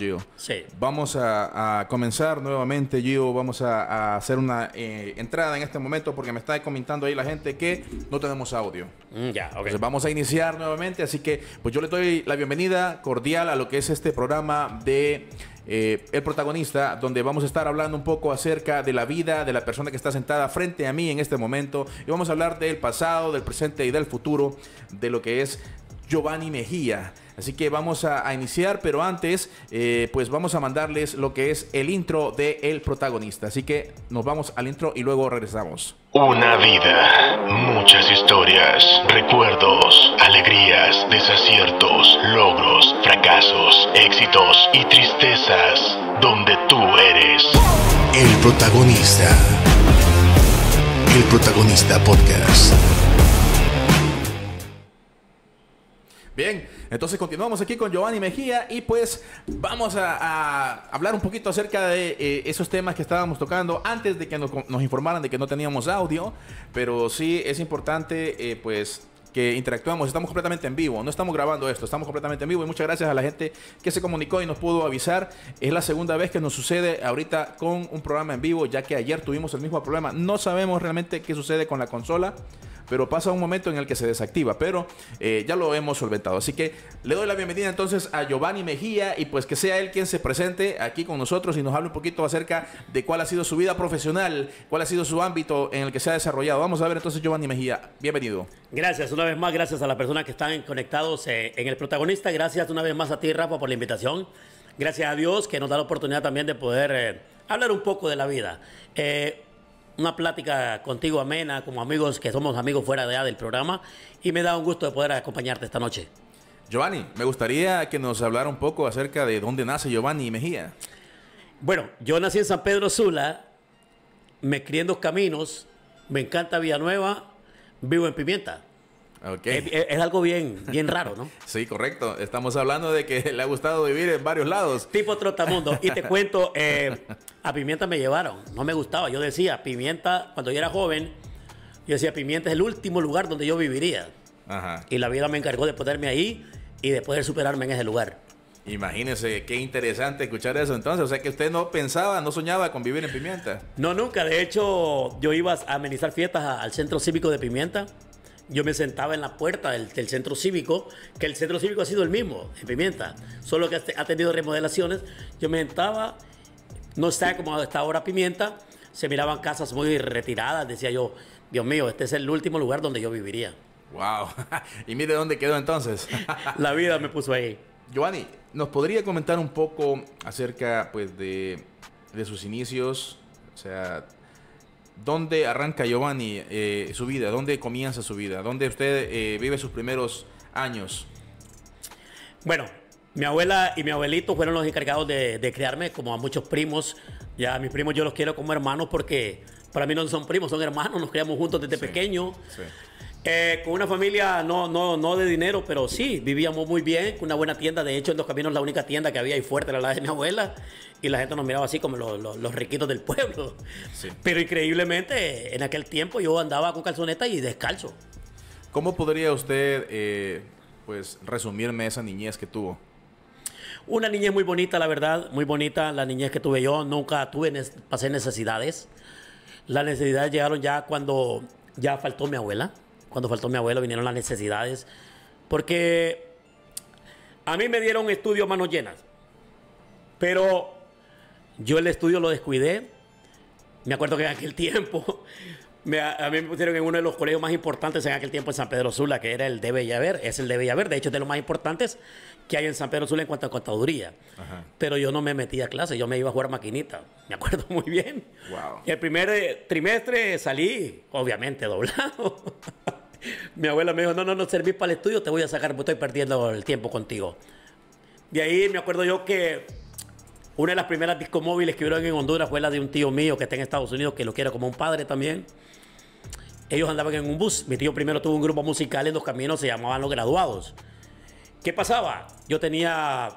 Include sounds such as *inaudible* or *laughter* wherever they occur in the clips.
Gio. Vamos a, comenzar nuevamente, Gio. Vamos a, hacer una eh, entrada en este momento porque me está comentando ahí la gente que no tenemos audio. Mm, ya, vamos a iniciar nuevamente. Así que, pues yo le doy la bienvenida cordial a lo que es este programa de eh, el protagonista, donde vamos a estar hablando un poco acerca de la vida de la persona que está sentada frente a mí en este momento. Y vamos a hablar del pasado, del presente y del futuro, de lo que es Giovanni Mejía. Así que vamos a, iniciar, pero antes, eh, pues vamos a mandarles lo que es el intro de El Protagonista. Así que nos vamos al intro y luego regresamos. Una vida, muchas historias, recuerdos, alegrías, desaciertos, logros, fracasos, éxitos y tristezas, donde tú eres el protagonista. El protagonista podcast. Bien, entonces continuamos aquí con Giovanni Mejía y pues vamos a, hablar un poquito acerca de eh, esos temas que estábamos tocando antes de que nos, informaran de que no teníamos audio, pero sí es importante eh, pues que interactuamos, estamos completamente en vivo, no estamos grabando esto, estamos completamente en vivo y muchas gracias a la gente que se comunicó y nos pudo avisar. Es la segunda vez que nos sucede ahorita con un programa en vivo, ya que ayer tuvimos el mismo problema. No sabemos realmente qué sucede con la consola pero pasa un momento en el que se desactiva, pero eh, ya lo hemos solventado. Así que le doy la bienvenida entonces a Giovanni Mejía y pues que sea él quien se presente aquí con nosotros y nos hable un poquito acerca de cuál ha sido su vida profesional, cuál ha sido su ámbito en el que se ha desarrollado. Vamos a ver entonces Giovanni Mejía, bienvenido. Gracias, una vez más, gracias a las personas que están conectados eh, en el protagonista, gracias una vez más a ti Rafa por la invitación, gracias a Dios que nos da la oportunidad también de poder... Eh, hablar un poco de la vida una plática contigo amena, como amigos que somos amigos fuera de del programa, y me da un gusto de poder acompañarte esta noche. Giovanni, me gustaría que nos hablara un poco acerca de dónde nace Giovanni Mejía. Bueno, yo nací en San Pedro Sula, me crié en dos caminos, me encanta Villanueva, vivo en Pimienta. Okay. Es, algo bien, bien *laughs* raro, ¿no? sí, correcto. Estamos hablando de que le ha gustado vivir en varios lados. Tipo trotamundo. Y te *laughs* cuento, eh, a Pimienta me llevaron. No me gustaba. Yo decía, Pimienta, cuando yo era joven, yo decía, Pimienta es el último lugar donde yo viviría. Ajá. Y la vida me encargó de ponerme ahí y de poder superarme en ese lugar. Imagínese, qué interesante escuchar eso entonces. O sea que usted no pensaba, no soñaba con vivir en Pimienta. No, nunca. De hecho, yo iba a amenizar fiestas al Centro Cívico de Pimienta yo me sentaba en la puerta del, centro cívico, que el centro cívico ha sido el mismo, en Pimienta, solo que ha tenido remodelaciones. Yo me sentaba, no está como está ahora Pimienta, se miraban casas muy retiradas, decía yo, Dios mío, este es el último lugar donde yo viviría. Wow, *laughs* y mire dónde quedó entonces. *laughs* la vida me puso ahí. Giovanni, ¿nos podría comentar un poco acerca pues de, de sus inicios? O sea, ¿Dónde arranca Giovanni eh, su vida? ¿Dónde comienza su vida? ¿Dónde usted eh, vive sus primeros años? Bueno, mi abuela y mi abuelito fueron los encargados de, criarme, como a muchos primos. Ya a mis primos yo los quiero como hermanos porque para mí no son primos, son hermanos, nos criamos juntos desde pequeños. pequeño. Eh, con una familia no, no, no de dinero, pero sí, vivíamos muy bien, con una buena tienda. De hecho, en Los Caminos la única tienda que había y fuerte era la de mi abuela. Y la gente nos miraba así como los, los, riquitos del pueblo. Pero increíblemente, en aquel tiempo yo andaba con calzoneta y descalzo. ¿Cómo podría usted eh, pues, resumirme esa niñez que tuvo? Una niñez muy bonita, la verdad, muy bonita. La niñez que tuve yo, nunca tuve, pasé necesidades. Las necesidades llegaron ya cuando ya faltó mi abuela cuando faltó mi abuelo vinieron las necesidades, porque a mí me dieron estudios manos llenas, pero yo el estudio lo descuidé. Me acuerdo que en aquel *laughs* tiempo, me, a, mí me pusieron en uno de los colegios más importantes en aquel tiempo en San Pedro Sula, que era el de ver, Es el de ver, de hecho es de los más importantes que hay en San Pedro Sula en cuanto a contaduría. Pero yo no me metí a clase, yo me iba a jugar maquinita. Me acuerdo muy bien. El primer eh, trimestre salí, obviamente, doblado. *laughs* mi abuela me dijo, no, no, no servís para el estudio, te voy a sacar, estoy perdiendo el tiempo contigo. De ahí me acuerdo yo que una de las primeras discomóviles que hubieron en Honduras fue la de un tío mío que está en Estados Unidos, que lo quiero como un padre también. Ellos andaban en un bus. Mi tío primero tuvo un grupo musical en los caminos, se llamaban Los Graduados. ¿Qué pasaba? Yo tenía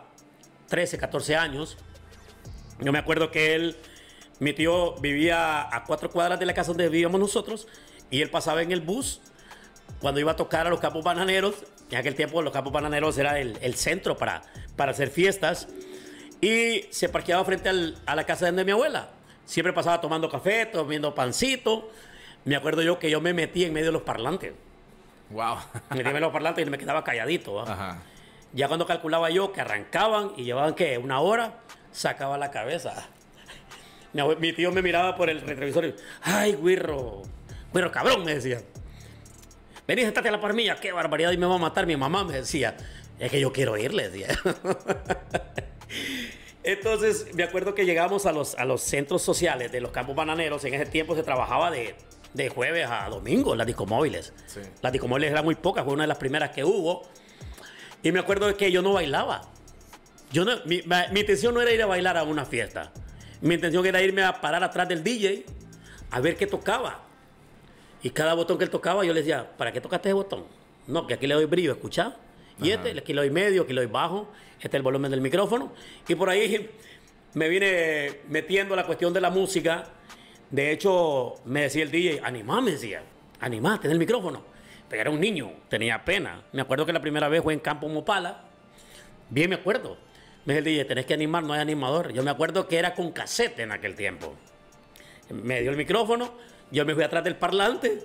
13, 14 años. Yo me acuerdo que él, mi tío vivía a cuatro cuadras de la casa donde vivíamos nosotros y él pasaba en el bus cuando iba a tocar a los campos bananeros, en aquel tiempo los campos bananeros era el, el centro para, para hacer fiestas, y se parqueaba frente a la casa de mi abuela. Siempre pasaba tomando café, tomando pancito. Me acuerdo yo que yo me metí en medio de los parlantes. Wow. me metí en medio de los parlantes y me quedaba calladito. Ajá. Ya cuando calculaba yo que arrancaban y llevaban que una hora, sacaba la cabeza. mi tío me miraba por el retrovisor y, ay, güirro, güirro cabrón, me decía. Vení, sentate a la parmilla, qué barbaridad, y me va a matar. Mi mamá me decía, es que yo quiero irle, *laughs* Entonces, me acuerdo que llegamos a los, a los centros sociales de los campos bananeros. En ese tiempo se trabajaba de, jueves a domingo las discomóviles. Sí. Las discomóviles eran muy pocas, fue una de las primeras que hubo. Y me acuerdo que yo no bailaba. Yo no, mi, mi, intención no era ir a bailar a una fiesta. Mi intención era irme a parar atrás del DJ a ver qué tocaba. Y cada botón que él tocaba, yo le decía, ¿para qué tocaste ese botón? No, que aquí le doy brillo, escucha. Y este, aquí le doy medio, aquí le doy bajo. Este es el volumen del micrófono. Y por ahí me vine metiendo la cuestión de la música. De hecho, me decía el DJ, animá, me decía, animá, tenés el micrófono. Pero era un niño, tenía pena. Me acuerdo que la primera vez fue en Campo Mopala. Bien me acuerdo. Me dice el DJ, tenés que animar, no hay animador. Yo me acuerdo que era con casete en aquel tiempo. Me dio el micrófono, yo me fui atrás del parlante.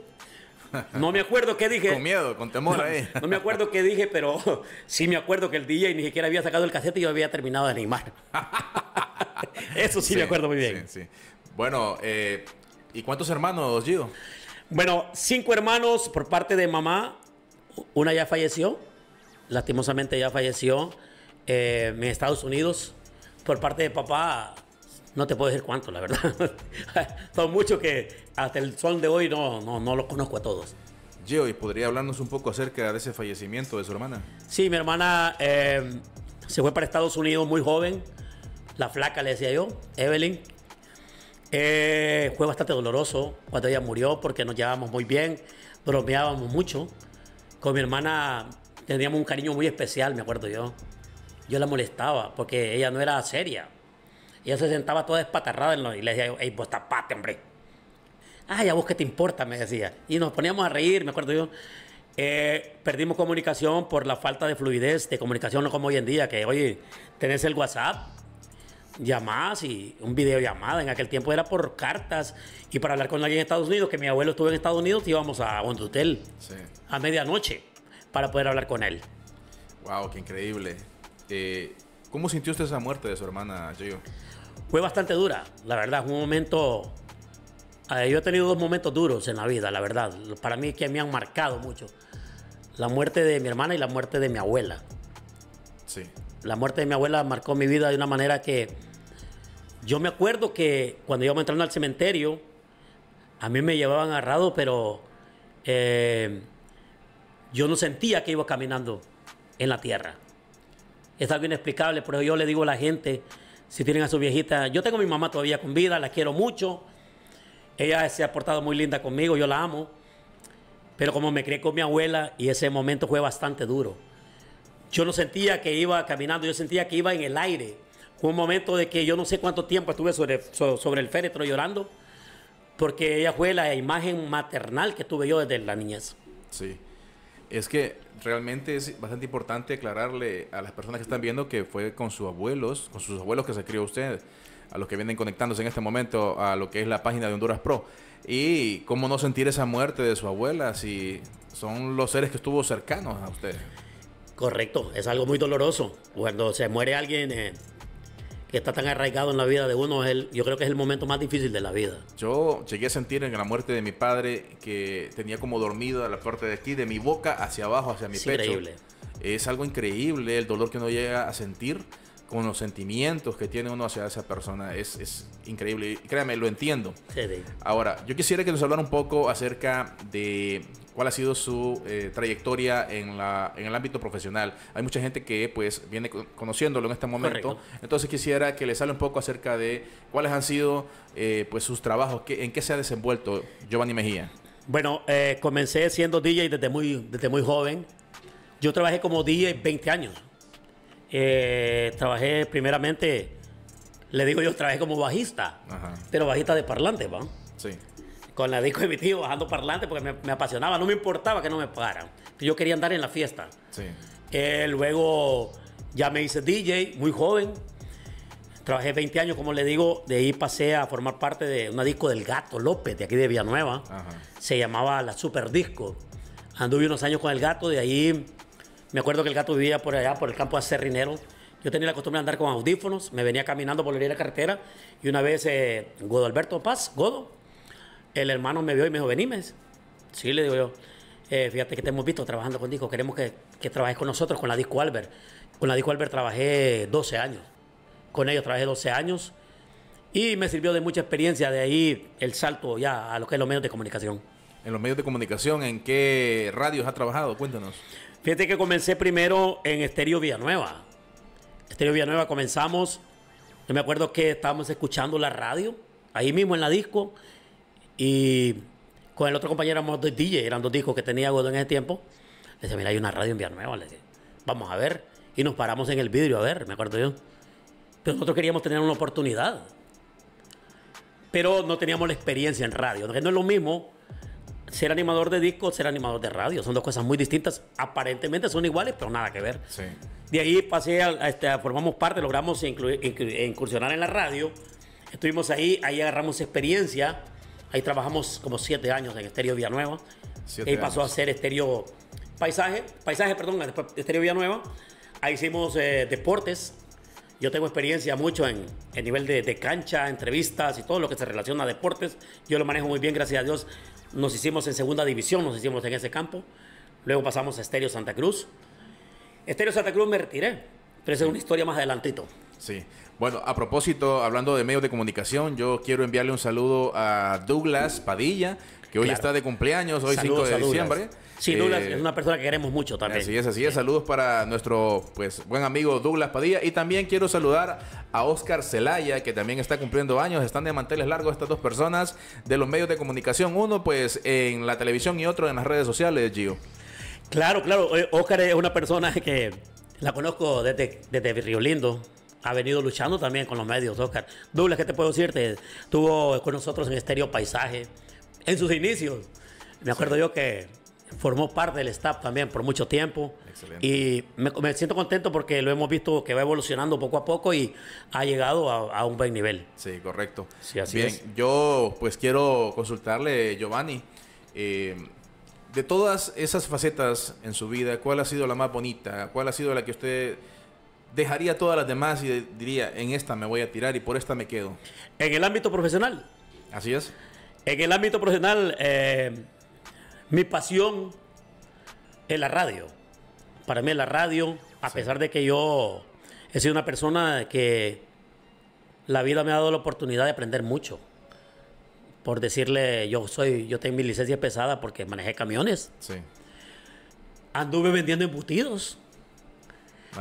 No me acuerdo qué dije. Con miedo, con temor ahí. No me acuerdo qué dije, pero *laughs* sí me acuerdo que el DJ ni siquiera había sacado el casete y yo había terminado de animar. *laughs* Eso sí, me acuerdo muy bien. Bueno, eh, ¿y cuántos hermanos, Gido? Bueno, cinco hermanos por parte de mamá. Una ya falleció, lastimosamente ya falleció eh, en Estados Unidos. Por parte de papá, no te puedo decir cuántos, la verdad. *laughs* Son muchos que hasta el sol de hoy no, no, no los conozco a todos. Gio, ¿y podría hablarnos un poco acerca de ese fallecimiento de su hermana? Sí, mi hermana eh, se fue para Estados Unidos muy joven. La flaca, le decía yo, Evelyn. Eh, fue bastante doloroso cuando ella murió porque nos llevábamos muy bien, bromeábamos mucho. Con mi hermana teníamos un cariño muy especial, me acuerdo yo. Yo la molestaba porque ella no era seria. Y ella se sentaba toda despatarrada en la iglesia. ¡Ey, vos tapate, hombre! ¡Ay, ah, a vos qué te importa! Me decía. Y nos poníamos a reír, me acuerdo yo. Eh, perdimos comunicación por la falta de fluidez de comunicación, no como hoy en día, que oye, tenés el WhatsApp, llamás y un videollamada. En aquel tiempo era por cartas y para hablar con alguien en Estados Unidos, que mi abuelo estuvo en Estados Unidos, íbamos a un hotel a medianoche para poder hablar con él. ¡Wow! ¡Qué increíble! Eh, ¿Cómo sintió usted esa muerte de su hermana, Gio? fue bastante dura, la verdad, un momento... Eh, yo he tenido dos momentos duros en la vida, la verdad. Para mí es que me han marcado mucho. La muerte de mi hermana y la muerte de mi abuela. Sí. La muerte de mi abuela marcó mi vida de una manera que yo me acuerdo que cuando íbamos entrando al cementerio, a mí me llevaban agarrado, pero eh, yo no sentía que iba caminando en la tierra. Es algo inexplicable, por eso yo le digo a la gente, si tienen a su viejita, yo tengo a mi mamá todavía con vida, la quiero mucho. Ella se ha portado muy linda conmigo, yo la amo. Pero como me crié con mi abuela y ese momento fue bastante duro. Yo no sentía que iba caminando, yo sentía que iba en el aire. Fue un momento de que yo no sé cuánto tiempo estuve sobre, sobre el féretro llorando, porque ella fue la imagen maternal que tuve yo desde la niñez. Sí, es que realmente es bastante importante aclararle a las personas que están viendo que fue con sus abuelos, con sus abuelos que se crió usted, a los que vienen conectándose en este momento a lo que es la página de Honduras Pro. Y cómo no sentir esa muerte de su abuela si son los seres que estuvo cercanos a usted. Correcto, es algo muy doloroso. Cuando se muere alguien, eh, que está tan arraigado en la vida de uno, es yo creo que es el momento más difícil de la vida. Yo llegué a sentir en la muerte de mi padre que tenía como dormido a la parte de aquí, de mi boca hacia abajo, hacia mi pecho. Increíble. Es algo increíble el dolor que uno llega a sentir con los sentimientos que tiene uno hacia esa persona. Es, increíble. Y créame, lo entiendo. Ahora, yo quisiera que nos hablara un poco acerca de cuál ha sido su eh, trayectoria en, la, en el ámbito profesional. Hay mucha gente que pues viene conociéndolo en este momento. Entonces quisiera que le hable un poco acerca de cuáles han sido eh, pues sus trabajos, en qué se ha desenvuelto Giovanni Mejía. Bueno, eh, comencé siendo DJ desde muy, desde muy joven. Yo trabajé como DJ 20 años. Eh, trabajé primeramente, le digo yo, trabajé como bajista, pero bajista de parlantes, ¿va? Sí. Con la disco de mi tío, bajando parlantes porque me, apasionaba, no me importaba que no me pagaran. Yo quería andar en la fiesta. Sí. Eh, luego ya me hice DJ, muy joven. Trabajé 20 años, como le digo, de ahí pasé a formar parte de una disco del Gato López, de aquí de Villanueva. Ajá. Se llamaba La Super Disco. Anduve unos años con el Gato, de ahí me acuerdo que el gato vivía por allá, por el campo de Cerrinero Yo tenía la costumbre de andar con audífonos, me venía caminando por la carretera y una vez eh, Godo Alberto Paz, Godo, el hermano me vio y me dijo, venime. Sí, le digo yo, eh, fíjate que te hemos visto trabajando con disco, queremos que, que, trabajes con nosotros, con la Disco Albert. Con la Disco Albert trabajé 12 años, con ellos trabajé 12 años y me sirvió de mucha experiencia, de ahí el salto ya a lo que es los medios de comunicación. En los medios de comunicación, ¿en qué radios ha trabajado? Cuéntanos. Fíjate que comencé primero en Estéreo Villanueva. Estéreo Villanueva comenzamos. Yo me acuerdo que estábamos escuchando la radio, ahí mismo en la disco. Y con el otro compañero éramos dos DJ, eran dos discos que tenía Godón en ese tiempo. Le decía, mira, hay una radio en Villanueva. Le decía, vamos a ver. Y nos paramos en el vidrio a ver, me acuerdo yo. Pero nosotros queríamos tener una oportunidad. Pero no teníamos la experiencia en radio. Que no es lo mismo ser animador de disco, ser animador de radio. Son dos cosas muy distintas. Aparentemente son iguales, pero nada que ver. De ahí pasé a, este, formamos parte, logramos incursionar en la radio. Estuvimos ahí, ahí agarramos experiencia. Ahí trabajamos como siete años en Estéreo Villanueva. Siete ahí pasó a ser Estéreo Paisaje, Paisaje, perdón, Estéreo Villanueva. Ahí hicimos eh, deportes. Yo tengo experiencia mucho en el nivel de, de, cancha, entrevistas y todo lo que se relaciona a deportes. Yo lo manejo muy bien, gracias a Dios. Nos hicimos en segunda división, nos hicimos en ese campo. Luego pasamos a Estéreo Santa Cruz. Estéreo Santa Cruz me retiré, pero esa es una historia más adelantito. Sí. Bueno, a propósito, hablando de medios de comunicación, yo quiero enviarle un saludo a Douglas Padilla, que hoy está de cumpleaños, hoy 5 de diciembre. Sí, eh, Douglas es una persona que queremos mucho también. Así es, así Saludos para nuestro pues buen amigo Douglas Padilla. Y también quiero saludar a Oscar Celaya, que también está cumpliendo años. Están de manteles largos estas dos personas de los medios de comunicación. Uno, pues, en la televisión y otro en las redes sociales, Gio. Claro, claro. Oscar eh, es una persona que la conozco desde, desde Río Lindo ha venido luchando también con los medios, Oscar. Douglas, ¿qué te puedo decirte? tuvo con nosotros en Estéreo Paisaje en sus inicios. Me acuerdo yo que formó parte del staff también por mucho tiempo. Excelente. Y me, siento contento porque lo hemos visto que va evolucionando poco a poco y ha llegado a, un buen nivel. Sí, correcto. Sí, así Bien, yo pues quiero consultarle, Giovanni, eh, de todas esas facetas en su vida, ¿cuál ha sido la más bonita? ¿Cuál ha sido la que usted dejaría todas las demás y diría, en esta me voy a tirar y por esta me quedo? En el ámbito profesional. Así es. En el ámbito profesional... Eh, mi pasión es la radio. Para mí la radio, a pesar de que yo he sido una persona que la vida me ha dado la oportunidad de aprender mucho. Por decirle, yo soy, yo tengo mi licencia pesada porque manejé camiones. Sí. Anduve vendiendo embutidos.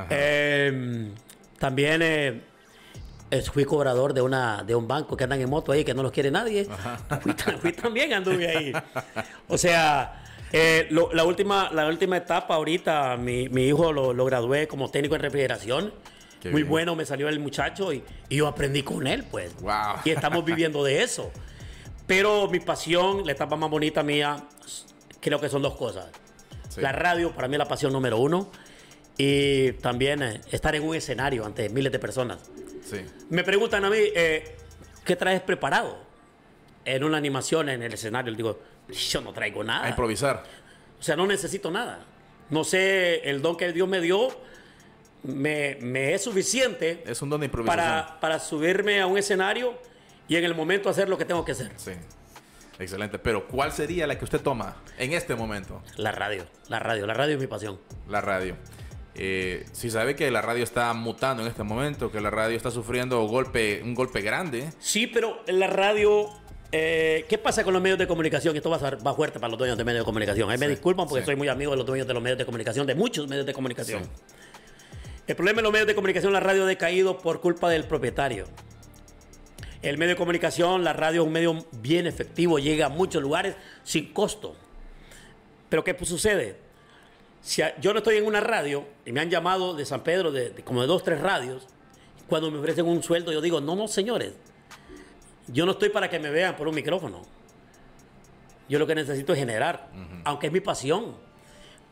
Em, también eh, fui cobrador de, una, de un banco que andan en moto ahí, que no los quiere nadie. *laughs* Fui, también anduve ahí. O sea, eh, la, última, la última etapa ahorita, mi, mi hijo lo, lo, gradué como técnico en refrigeración. Muy bueno me salió el muchacho y, yo aprendí con él, pues. Y estamos viviendo de eso. Pero mi pasión, la etapa más bonita mía, creo que son dos cosas. La radio, para mí, es la pasión número uno. Y también eh, estar en un escenario ante miles de personas. Me preguntan a mí, eh, ¿qué traes preparado? En una animación, en el escenario, digo, yo no traigo nada. A improvisar. O sea, no necesito nada. No sé, el don que Dios me dio me, es suficiente. Es un don de improvisación. Para, para subirme a un escenario y en el momento hacer lo que tengo que hacer. Sí. Excelente. Pero ¿cuál sería la que usted toma en este momento? La radio. La radio. La radio es mi pasión. La radio. Eh, si sabe que la radio está mutando en este momento, que la radio está sufriendo golpe, un golpe grande. Sí, pero la radio eh, ¿Qué pasa con los medios de comunicación? Esto va a fuerte para los dueños de medios de comunicación. Ahí me disculpan porque soy muy amigo de los dueños de los medios de comunicación, de muchos medios de comunicación. El problema de los medios de comunicación, la radio ha decaído por culpa del propietario. El medio de comunicación, la radio es un medio bien efectivo, llega a muchos lugares sin costo. Pero ¿qué sucede? yo no estoy en una radio y me han llamado de San Pedro, de, como de dos, tres radios, cuando me ofrecen un sueldo, yo digo, no, no, señores, yo no estoy para que me vean por un micrófono. Yo lo que necesito es generar, aunque es mi pasión.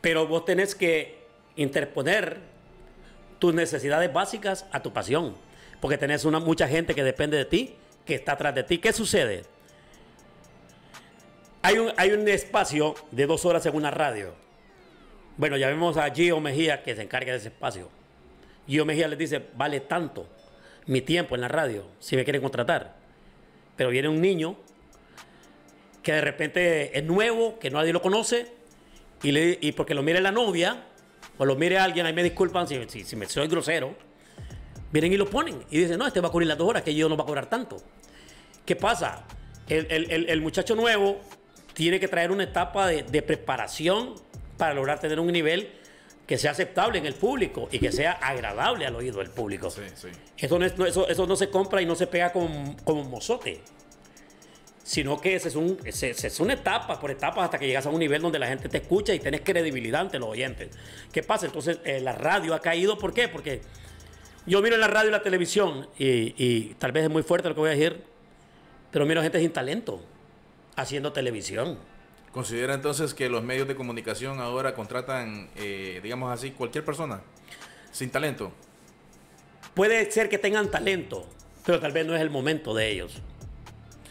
Pero vos tenés que interponer tus necesidades básicas a tu pasión, porque tenés una, mucha gente que depende de ti, que está atrás de ti. ¿Qué sucede? Hay un, hay un espacio de dos horas en una radio bueno, ya vemos a Gio Mejía que se encarga de ese espacio. Gio Mejía les dice, vale tanto mi tiempo en la radio, si me quieren contratar. Pero viene un niño que de repente es nuevo, que nadie lo conoce, y, porque lo mire la novia, o lo mire alguien, ahí me disculpan si, me soy grosero, vienen y lo ponen. Y dicen, no, este va a cubrir las dos horas, que yo no va a cobrar tanto. ¿Qué pasa? El, muchacho nuevo tiene que traer una etapa de preparación para lograr tener un nivel que sea aceptable en el público y que sea agradable al oído del público. Eso, no eso, no se compra y no se pega como, un mozote, sino que es, un, es, una etapa por etapas hasta que llegas a un nivel donde la gente te escucha y tienes credibilidad ante los oyentes. ¿Qué pasa? Entonces eh, la radio ha caído, ¿por qué? Porque yo miro en la radio y la televisión y, y tal vez es muy fuerte lo que voy a decir, pero miro gente sin talento haciendo televisión. ¿Considera entonces que los medios de comunicación ahora contratan, eh, digamos así, cualquier persona sin talento? Puede ser que tengan talento, pero tal vez no es el momento de ellos.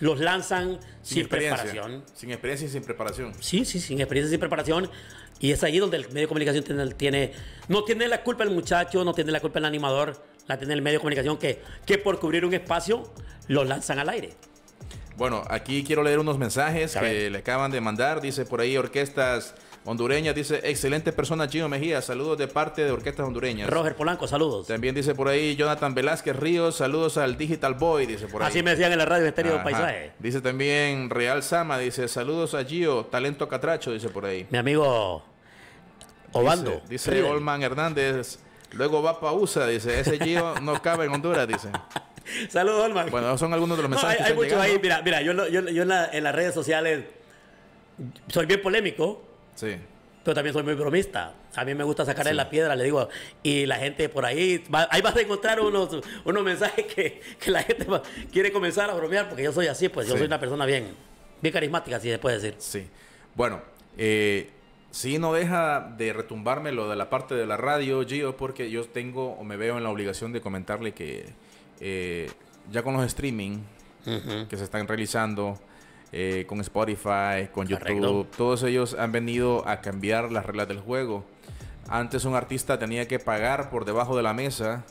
Los lanzan sin, preparación. Sin experiencia y sin preparación. Sí, sí, sin experiencia y sin preparación. Y es ahí donde el medio de comunicación tiene, no tiene la culpa el muchacho, no tiene la culpa el animador, la tiene el medio de comunicación que, que por cubrir un espacio los lanzan al aire. Bueno, aquí quiero leer unos mensajes que le acaban de mandar. Dice por ahí orquestas hondureñas. Dice, excelente persona, Gio Mejía. Saludos de parte de orquestas hondureñas. Roger Polanco, saludos. También dice por ahí Jonathan Velázquez Ríos. Saludos al Digital Boy, dice por ahí. Así me decían en la radio Estéreo Paisaje. Dice también Real Sama. Dice, saludos a Gio, talento catracho, dice por ahí. Mi amigo Obando. Dice, Olman Hernández. Luego va Pausa, dice. Ese Gio no cabe en Honduras, dice. *laughs* *laughs* Saludos, Bueno, son algunos de los mensajes. que hay muchos ahí. Mira, mira yo, en, las redes sociales soy bien polémico. Sí. Pero también soy muy bromista. A mí me gusta sacar sí. la piedra, le digo. Y la gente por ahí, ahí vas a encontrar unos, mensajes que, la gente quiere comenzar a bromear, porque yo soy así, pues yo soy una persona bien, bien carismática, así se puede decir. Sí. Bueno, eh, Si no deja de retumbarme lo de la parte de la radio, Gio, porque yo tengo o me veo en la obligación de comentarle que eh, ya con los streaming que se están realizando, eh, con Spotify, con YouTube, todos ellos han venido a cambiar las reglas del juego. Antes un artista tenía que pagar por debajo de la mesa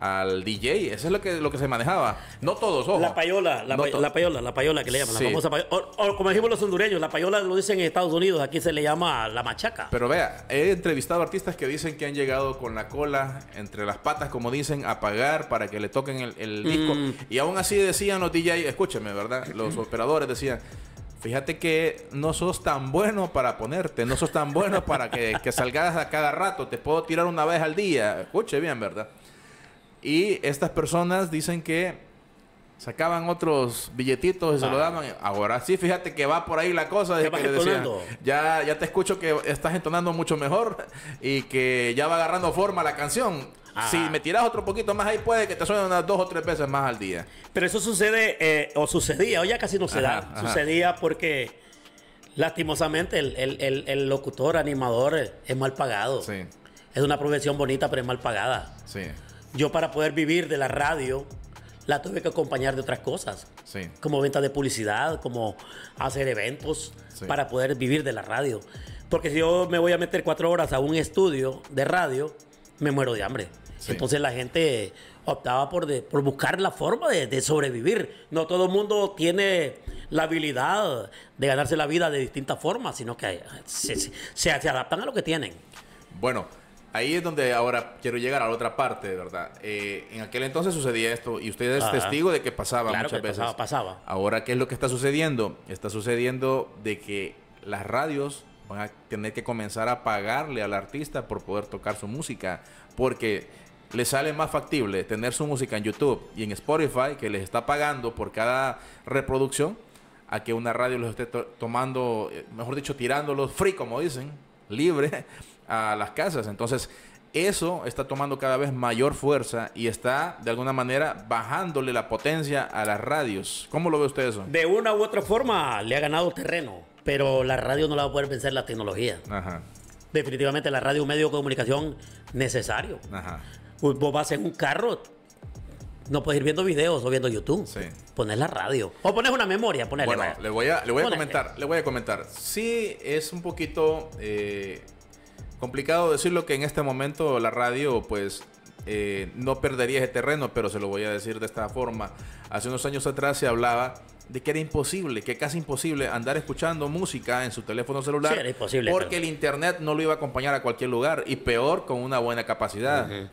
al DJ. Eso es lo que, lo que se manejaba. No todos, ojo. La payola, la, payola, la payola que le llaman, la payola. O, como dijimos los hondureños, la payola lo dicen en Estados Unidos, aquí se le llama la machaca. Pero vea, he entrevistado artistas que dicen que han llegado con la cola entre las patas, como dicen, a pagar para que le toquen el, mm. disco. Y aún así decían los DJ, escúcheme, ¿verdad? Los *laughs* operadores decían, Fíjate que no sos tan bueno para ponerte, no sos tan bueno para que, que, salgas a cada rato, te puedo tirar una vez al día. Escuche bien, ¿verdad? Y estas personas dicen que sacaban otros billetitos y se lo ah. daban. Ahora sí, fíjate que va por ahí la cosa. ya, ya te escucho que estás entonando mucho mejor *laughs* y que ya va agarrando forma la canción. Ah. Si me tiras otro poquito más ahí, puede que te suene unas dos o tres veces más al día. Pero eso sucede, eh, o sucedía, o ya casi no se da. Sucedía porque, lastimosamente, el, el, el, locutor, animador, es mal pagado. Es una profesión bonita, pero es mal pagada. Sí yo para poder vivir de la radio, la tuve que acompañar de otras cosas. Como venta de publicidad, como hacer eventos para poder vivir de la radio. Porque si yo me voy a meter cuatro horas a un estudio de radio, me muero de hambre. Entonces la gente optaba por, buscar la forma de, sobrevivir. No todo el mundo tiene la habilidad de ganarse la vida de distintas formas, sino que se, se, se adaptan a lo que tienen. Bueno, Ahí es donde ahora quiero llegar a la otra parte, ¿verdad? Eh, en aquel entonces sucedía esto y usted es testigo de que pasaba muchas veces. Pasaba, pasaba. Ahora, ¿qué es lo que está sucediendo? Está sucediendo de que las radios van a tener que comenzar a pagarle al artista por poder tocar su música, porque les sale más factible tener su música en YouTube y en Spotify, que les está pagando por cada reproducción, a que una radio los esté tomando, eh, mejor dicho, tirándolos free, como dicen, libre a las casas. Entonces, eso está tomando cada vez mayor fuerza y está de alguna manera bajándole la potencia a las radios. ¿Cómo lo ve usted eso? De una u otra forma le ha ganado terreno, pero la radio no la va a poder vencer la tecnología. Definitivamente la radio es un medio de comunicación necesario. Ajá. Vos vas en un carro, no puedes ir viendo videos o viendo YouTube. Sí. Pones la radio. O pones una memoria, Ponerle Le voy a, le voy a comentar, le voy a comentar. Sí, es un poquito... Eh, complicado decirlo que en este momento la radio pues eh, no perdería ese terreno, pero se lo voy a decir de esta forma. Hace unos años atrás se hablaba de que era imposible, que casi imposible andar escuchando música en su teléfono celular sí, porque el internet no lo iba a acompañar a cualquier lugar y peor con una buena capacidad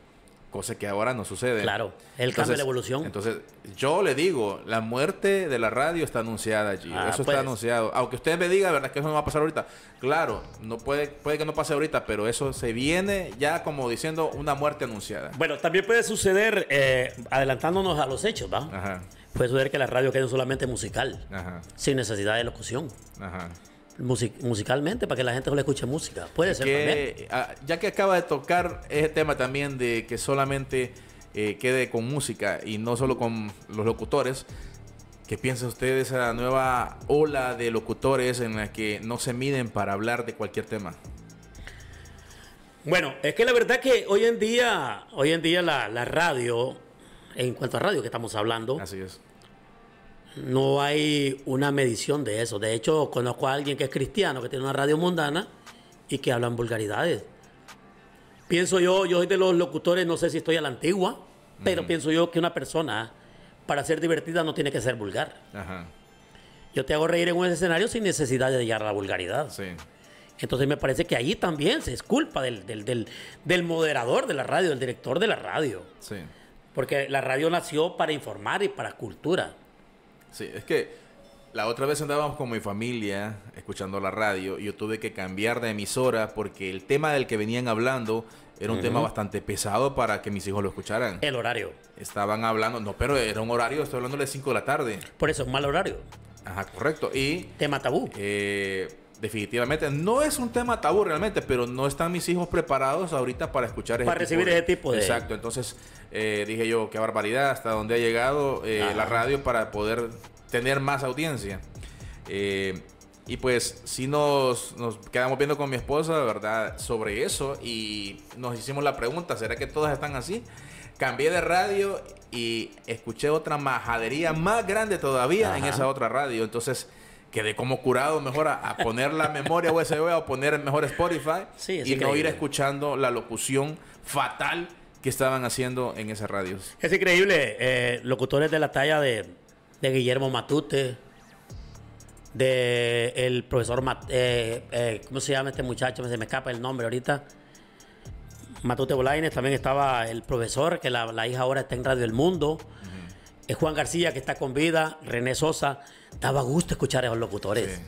cosa que ahora no sucede. Claro, el cambio de evolución. Entonces, yo le digo, la muerte de la radio está anunciada allí, ah, eso está pues. anunciado. Aunque usted me diga, ¿verdad? Que eso no va a pasar ahorita. Claro, no puede, puede que no pase ahorita, pero eso se viene ya como diciendo una muerte anunciada. Bueno, también puede suceder, eh, adelantándonos a los hechos, ¿va? Puede suceder que la radio quede solamente musical, Ajá. sin necesidad de locución. Ajá musicalmente para que la gente le escuche música. Puede ser. también. Ah, ya que acaba de tocar ese tema también de que solamente eh, quede con música y no solo con los locutores, ¿qué piensa usted de esa nueva ola de locutores en la que no se miden para hablar de cualquier tema? Bueno, es que la verdad que hoy en día, hoy en día la, la radio, en cuanto a radio que estamos hablando, Así es no hay una medición de eso. De hecho, conozco a alguien que es cristiano, que tiene una radio mundana y que hablan vulgaridades. Pienso yo, yo soy de los locutores, no sé si estoy a la antigua, pero pienso yo que una persona, para ser divertida, no tiene que ser vulgar. Yo te hago reír en un escenario sin necesidad de llegar a la vulgaridad. Sí. Entonces me parece que ahí también se es culpa del, del, del, moderador de la radio, del director de la radio. Sí. Porque la radio nació para informar y para cultura. Sí, es que la otra vez andábamos con mi familia escuchando la radio y yo tuve que cambiar de emisora porque el tema del que venían hablando era un tema bastante pesado para que mis hijos lo escucharan. El horario. Estaban hablando, no, pero era un horario, estoy hablando de 5 de la tarde. Por eso, es un mal horario. Ajá, correcto. Y... Tema tabú. Eh, definitivamente no es un tema tabú realmente, pero no están mis hijos preparados ahorita para escuchar para recibir tipo de, ese tipo de exacto. Entonces eh, dije yo qué barbaridad hasta dónde ha llegado eh, la radio para poder tener más audiencia. Eh, y pues si nos, quedamos viendo con mi esposa, ¿verdad? Sobre eso y nos hicimos la pregunta, ¿será que todas están así? Cambié de radio y escuché otra majadería más grande todavía en esa otra radio. Entonces quedé como curado mejor a, poner la memoria USB o poner el mejor Spotify *laughs* sí, y no ir escuchando la locución fatal que estaban haciendo en esas radios. Es increíble, eh, locutores de la talla de, Guillermo Matute, de el profesor, eh, eh, ¿cómo se llama este muchacho? Se me escapa el nombre ahorita. Matute Bolaines, también estaba el profesor, que la, hija ahora está en Radio El Mundo. es Juan García, que está con vida, René Sosa daba gusto escuchar a los locutores.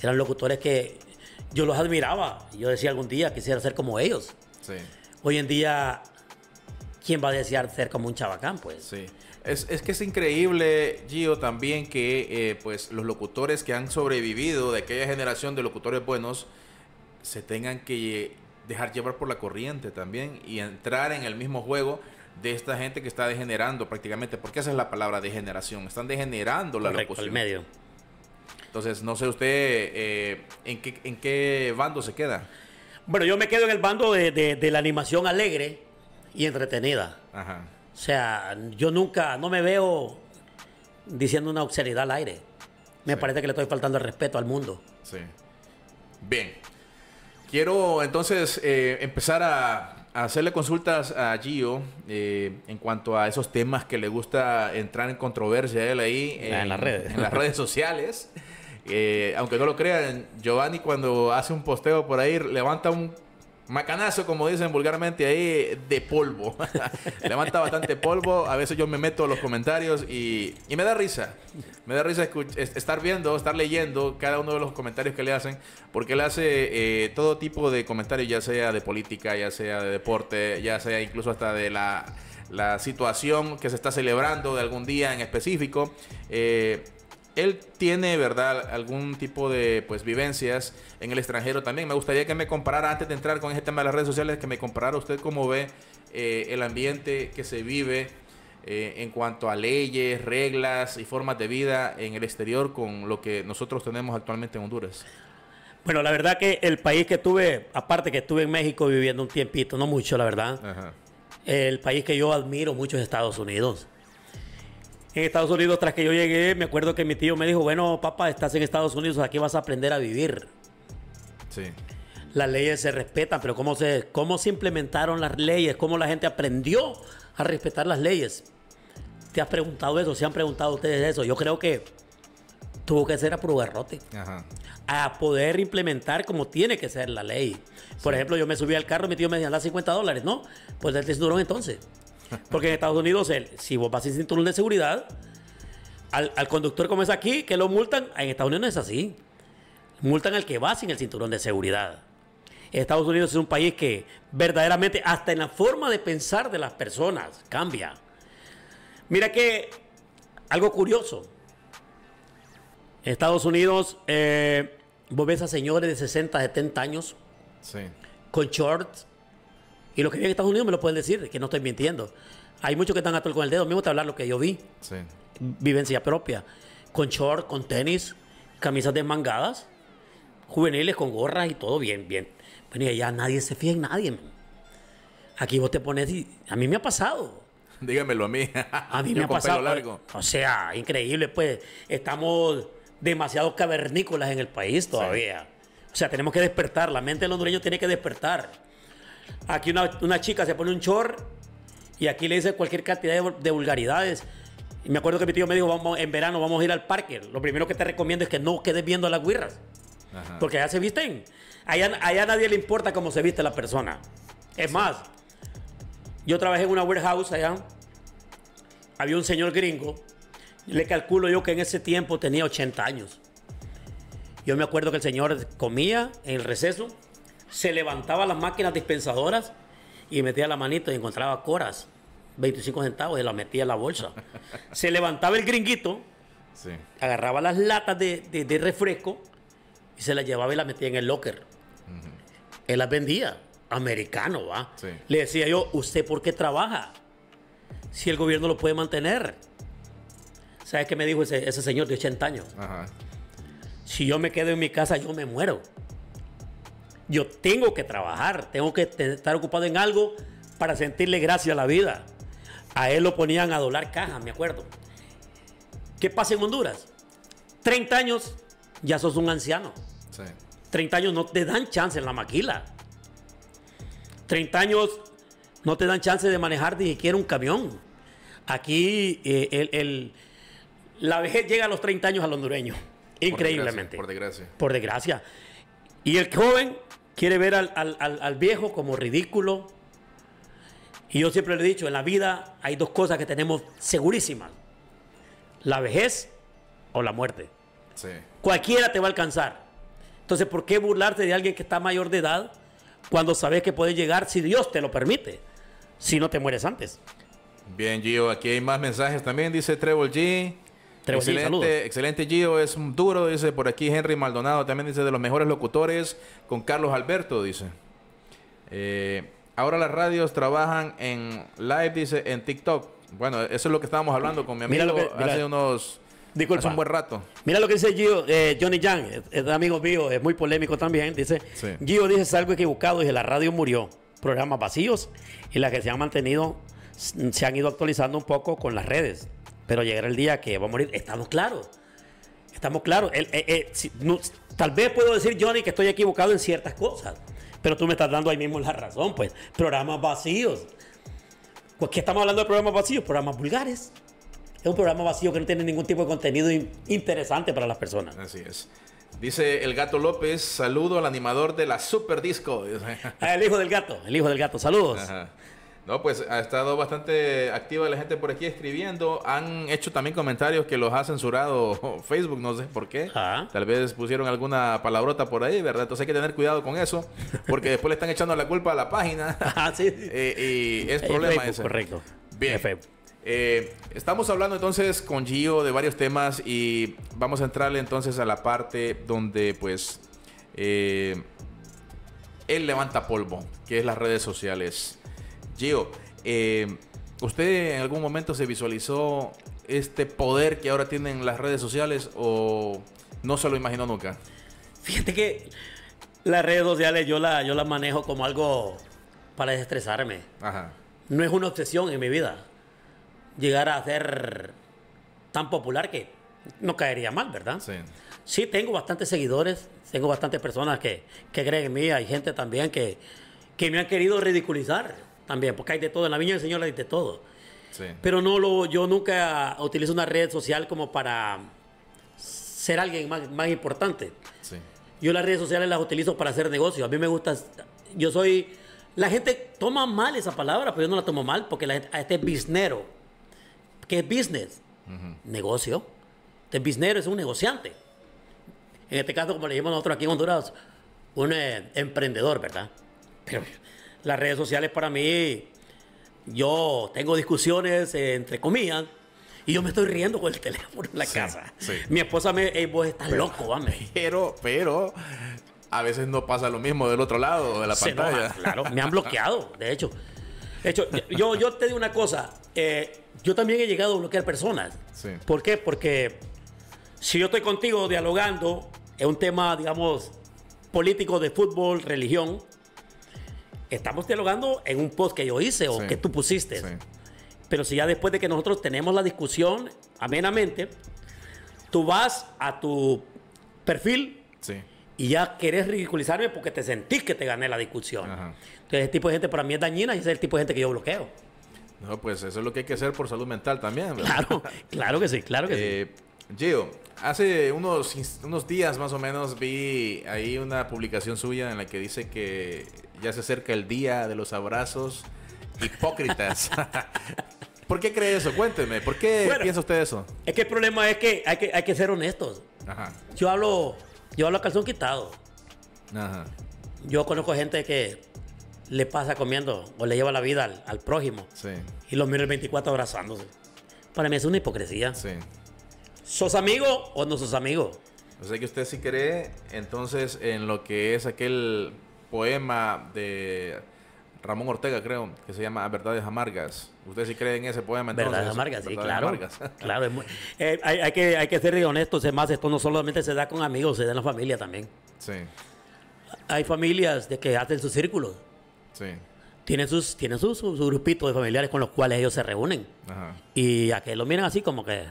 Eran locutores que yo los admiraba. Yo decía algún día quisiera ser como ellos. Hoy en día, ¿quién va a desear ser como un chabacán, pues? Es, que es increíble, Gio, también que eh, pues los locutores que han sobrevivido de aquella generación de locutores buenos se tengan que eh, dejar llevar por la corriente también y entrar en el mismo juego de esta gente que está degenerando prácticamente, porque esa es la palabra degeneración, están degenerando la El medio. Entonces, no sé usted eh, ¿en, qué, bando se queda. Bueno, yo me quedo en el bando de, la animación alegre y entretenida. Ajá. O sea, yo nunca, no me veo diciendo una obscenidad al aire. Me parece que le estoy faltando el respeto al mundo. Sí. Bien. Quiero entonces eh, empezar a hacerle consultas a Gio eh, en cuanto a esos temas que le gusta entrar en controversia él ahí. en las redes. En las redes *laughs* sociales. Eh, aunque no lo crean, Giovanni cuando hace un posteo por ahí levanta un macanazo, como dicen vulgarmente ahí, de polvo. *laughs* Levanta bastante polvo. A veces yo me meto a los comentarios y, y me da risa. Me da risa estar viendo, estar leyendo cada uno de los comentarios que le hacen, porque le hace eh, todo tipo de comentarios, ya sea de política, ya sea de deporte, ya sea incluso hasta de la, la situación que se está celebrando de algún día en específico. Eh, él tiene, ¿verdad?, algún tipo de pues vivencias en el extranjero también. Me gustaría que me comparara, antes de entrar con este tema de las redes sociales, que me comparara usted cómo ve eh, el ambiente que se vive eh, en cuanto a leyes, reglas y formas de vida en el exterior con lo que nosotros tenemos actualmente en Honduras. Bueno, la verdad que el país que tuve, aparte que estuve en México viviendo un tiempito, no mucho, la verdad, el país que yo admiro mucho es Estados Unidos en Estados Unidos tras que yo llegué, me acuerdo que mi tío me dijo, bueno, papá, estás en Estados Unidos, aquí vas a aprender a vivir. Sí. Las leyes se respetan, pero ¿cómo se, cómo se implementaron las leyes? ¿Cómo la gente aprendió a respetar las leyes? ¿Te has preguntado eso? ¿Se han preguntado ustedes eso? Yo creo que tuvo que ser a pruderrote. Ajá. A poder implementar como tiene que ser la ley. Por ejemplo, yo me subí al carro y mi tío me decía, anda 50 dólares, ¿no? Pues él el cinturón entonces. Porque en Estados Unidos, si vos vas sin cinturón de seguridad, al, conductor como es aquí, que lo multan, en Estados Unidos no es así. Multan al que va sin el cinturón de seguridad. Estados Unidos es un país que verdaderamente, hasta en la forma de pensar de las personas, cambia. Mira que algo curioso. En Estados Unidos, eh, vos ves a señores de 60, 70 años con shorts y los que viven en Estados Unidos me lo pueden decir, que no estoy mintiendo. Hay muchos que están atrás con el dedo, mismo te hablar lo que yo vi. Vivencia propia. Con short, con tenis, camisas desmangadas, juveniles con gorras y todo bien, bien. Bueno, ya nadie se fía en nadie. Aquí vos te pones y a mí me ha pasado. *laughs* Dígamelo a mí. a mí *laughs* me ha pasado. Pues, o sea, increíble, pues estamos demasiado cavernícolas en el país todavía. O sea, tenemos que despertar. La mente del hondureño tiene que despertar. Aquí una, chica se pone un chor y aquí le dice cualquier cantidad de, vulgaridades. Y me acuerdo que mi tío me dijo, vamos, en verano vamos a ir al parque. Lo primero que te recomiendo es que no quedes viendo a las guirras. Porque allá se visten. Allá, a nadie le importa cómo se viste la persona. Es más, yo trabajé en una warehouse allá. Había un señor gringo. Le calculo yo que en ese tiempo tenía 80 años. Yo me acuerdo que el señor comía en el receso se levantaba las máquinas dispensadoras y metía la manito y encontraba coras, 25 centavos, y las metía en la bolsa. *laughs* se levantaba el gringuito, agarraba las latas de, refresco y se las llevaba y las metía en el locker. Él las vendía, americano, ¿va? Le decía yo, ¿usted por qué trabaja? Si el gobierno lo puede mantener. ¿Sabes qué me dijo ese, señor de 80 años? Si yo me quedo en mi casa, yo me muero yo tengo que trabajar, tengo que estar ocupado en algo para sentirle gracia a la vida. A él lo ponían a doblar cajas, me acuerdo. ¿Qué pasa en Honduras? 30 años, ya sos un anciano. Sí. 30 años no te dan chance en la maquila. 30 años no te dan chance de manejar ni siquiera un camión. Aquí eh, la vejez llega a los 30 años al hondureño, increíblemente. Por desgracia. Por desgracia. Y el joven quiere ver al, viejo como ridículo. Y yo siempre le he dicho, en la vida hay dos cosas que tenemos segurísimas. La vejez o la muerte. Cualquiera te va a alcanzar. Entonces, ¿por qué burlarte de alguien que está mayor de edad cuando sabes que puede llegar si Dios te lo permite? Si no te mueres antes. Bien, Gio, aquí hay más mensajes también, dice Trevor G excelente, excelente Gio, es duro, dice por aquí Henry Maldonado, también dice de los mejores locutores con Carlos Alberto, dice. Eh, ahora las radios trabajan en live, dice, en TikTok. Bueno, eso es lo que estábamos hablando con mi amigo hace unos... un buen rato. Mira lo que dice Gio, eh, Johnny Young, es amigo mío, es muy polémico también. Dice, Gio dice algo equivocado, dice, la radio murió. Programas vacíos y las que se han mantenido se han ido actualizando un poco con las redes. Pero llegará el día que va a morir. Estamos claros. Estamos claros. Eh, eh, tal vez puedo decir, Johnny, que estoy equivocado en ciertas cosas. Pero tú me estás dando ahí mismo la razón, pues. Programas vacíos. ¿Por pues, ¿Qué estamos hablando de programas vacíos? Programas vulgares. Es un programa vacío que no tiene ningún tipo de contenido interesante para las personas. Así es. Dice el gato López, saludo al animador de la Super Disco. Ah, el hijo del gato, el hijo del gato, saludos. No, pues ha estado bastante activa la gente por aquí escribiendo. Han hecho también comentarios que los ha censurado *laughs* Facebook, no sé por qué. Ah. Tal vez pusieron alguna palabrota por ahí, ¿verdad? Entonces hay que tener cuidado con eso, porque después le están echando la culpa a la página. *laughs* ah, sí. Eh, y es problema Facebook, Correcto. Bien. Eh, estamos hablando entonces con Gio de varios temas y vamos a entrarle entonces a la parte donde pues eh, él levanta polvo, que es las redes sociales. Gio, eh, ¿usted en algún momento se visualizó este poder que ahora tienen las redes sociales o no se lo imaginó nunca? Fíjate que las redes sociales yo las yo manejo como algo para desestresarme. No es una obsesión en mi vida llegar a ser tan popular que no caería mal, ¿verdad? Sí. tengo bastantes seguidores, tengo bastantes personas que, creen en mí, hay gente también que, que me han querido ridiculizar también, porque hay de todo. En la Viña del Señor hay de todo. Pero no lo, yo nunca utilizo una red social como para ser alguien más, importante. Yo las redes sociales las utilizo para hacer negocios. A mí me gusta, yo soy, la gente toma mal esa palabra, pero yo no la tomo mal porque la este es biznero. ¿Qué es business? Negocio. Este biznero es un negociante. En este caso, como le dijimos nosotros aquí en Honduras, un eh, emprendedor, ¿verdad? Pero las redes sociales para mí, yo tengo discusiones eh, entre comillas y yo me estoy riendo con el *laughs* teléfono en la casa. Mi esposa me, hey, vos estás loco, vame. *laughs* Pero, pero, a veces no pasa lo mismo del otro lado de la pantalla. claro, me han bloqueado, de hecho. De hecho, yo, yo te digo una cosa, eh, yo también he llegado a bloquear personas. ¿Por qué? Porque si yo estoy contigo dialogando, es un tema, digamos, político de fútbol, religión, estamos dialogando en un post que yo hice o que tú pusiste. Pero si ya después de que nosotros tenemos la discusión amenamente, tú vas a tu perfil y ya querés ridiculizarme porque te sentís que te gané la discusión. Entonces, ese tipo de gente para mí es dañina y ese es el tipo de gente que yo bloqueo. No, pues eso es lo que hay que hacer por salud mental también. ¿verdad? Claro, *laughs* claro que sí, claro que sí. Eh, Gio, hace unos, unos días más o menos vi ahí una publicación suya en la que dice que ya se acerca el día de los abrazos hipócritas. *laughs* ¿Por qué cree eso? Cuénteme, ¿por qué piensa usted eso? Es que el problema es que hay que, hay que ser honestos. Yo hablo, yo hablo calzón quitado. Yo conozco gente que le pasa comiendo o le lleva la vida al, prójimo. Y los mira el 24 abrazándose. Para mí es una hipocresía. Sí. ¿Sos amigo o no sos amigo? O sea que usted sí cree entonces en lo que es aquel poema de Ramón Ortega, creo, que se llama Verdades Amargas. ¿Usted sí cree en ese poema? Entonces? Verdades Amargas, sí, claro. *laughs* Eh, hay, que, hay que ser honestos, más, esto no solamente se da con amigos, se da en la familia también. Sí. Hay familias de que hacen sus círculos. Sí. Tienen sus, tienen sus, grupitos de familiares con los cuales ellos se reúnen. Y a que lo miran así como que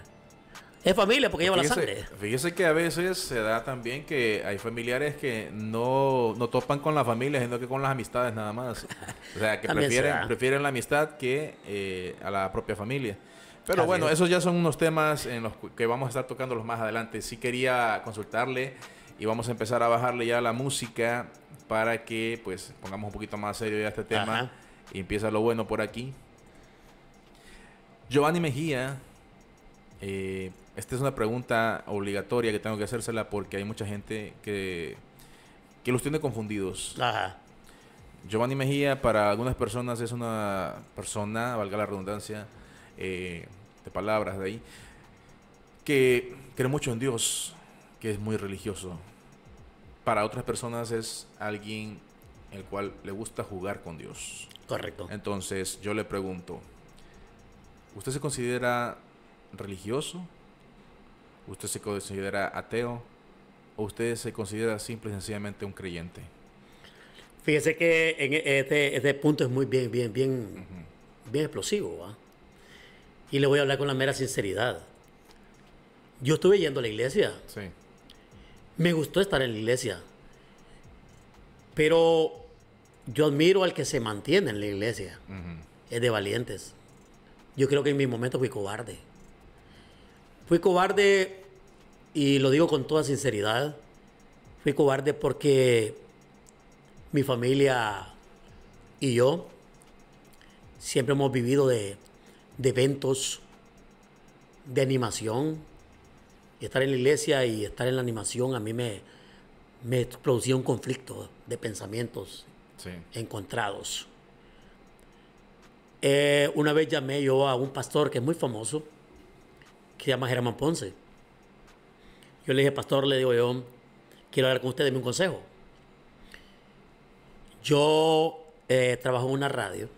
es familia porque lleva la sangre. Fíjese que a veces se da también que hay familiares que no, topan con la familia, sino que con las amistades nada más. *laughs* O sea, que prefieren, la amistad que eh, a la propia familia. Pero bueno, esos ya son unos temas en los que vamos a estar tocándolos más adelante. Sí quería consultarle y vamos a empezar a bajarle ya la música para que pues pongamos un poquito más serio ya este tema y empieza lo bueno por aquí. Giovanni Mejía eh, esta es una pregunta obligatoria que tengo que hacérsela porque hay mucha gente que, los tiene confundidos. Ajá. Giovanni Mejía para algunas personas es una persona, valga la redundancia, eh, de palabras de ahí, que cree mucho en Dios, que es muy religioso. Para otras personas es alguien el cual le gusta jugar con Dios. Correcto. Entonces yo le pregunto, ¿usted se considera religioso? ¿Usted se considera ateo? ¿O usted se considera simple y sencillamente un creyente? Fíjese que en e, este, este, punto es muy bien, bien, bien, bien explosivo. Y le voy a hablar con la mera sinceridad. Yo estuve yendo a la iglesia. Me gustó estar en la iglesia. Pero yo admiro al que se mantiene en la iglesia. Es de valientes. Yo creo que en mi momento fui cobarde. Fui cobarde y lo digo con toda sinceridad. Fui cobarde porque mi familia y yo siempre hemos vivido de, eventos, de animación. Y estar en la iglesia y estar en la animación a mí me, me producía un conflicto de pensamientos encontrados. Eh, una vez llamé yo a un pastor que es muy famoso, que se llama Germán Ponce. Yo le dije, pastor, le digo yo, quiero hablar con usted, de un consejo. Yo eh, trabajo en una radio,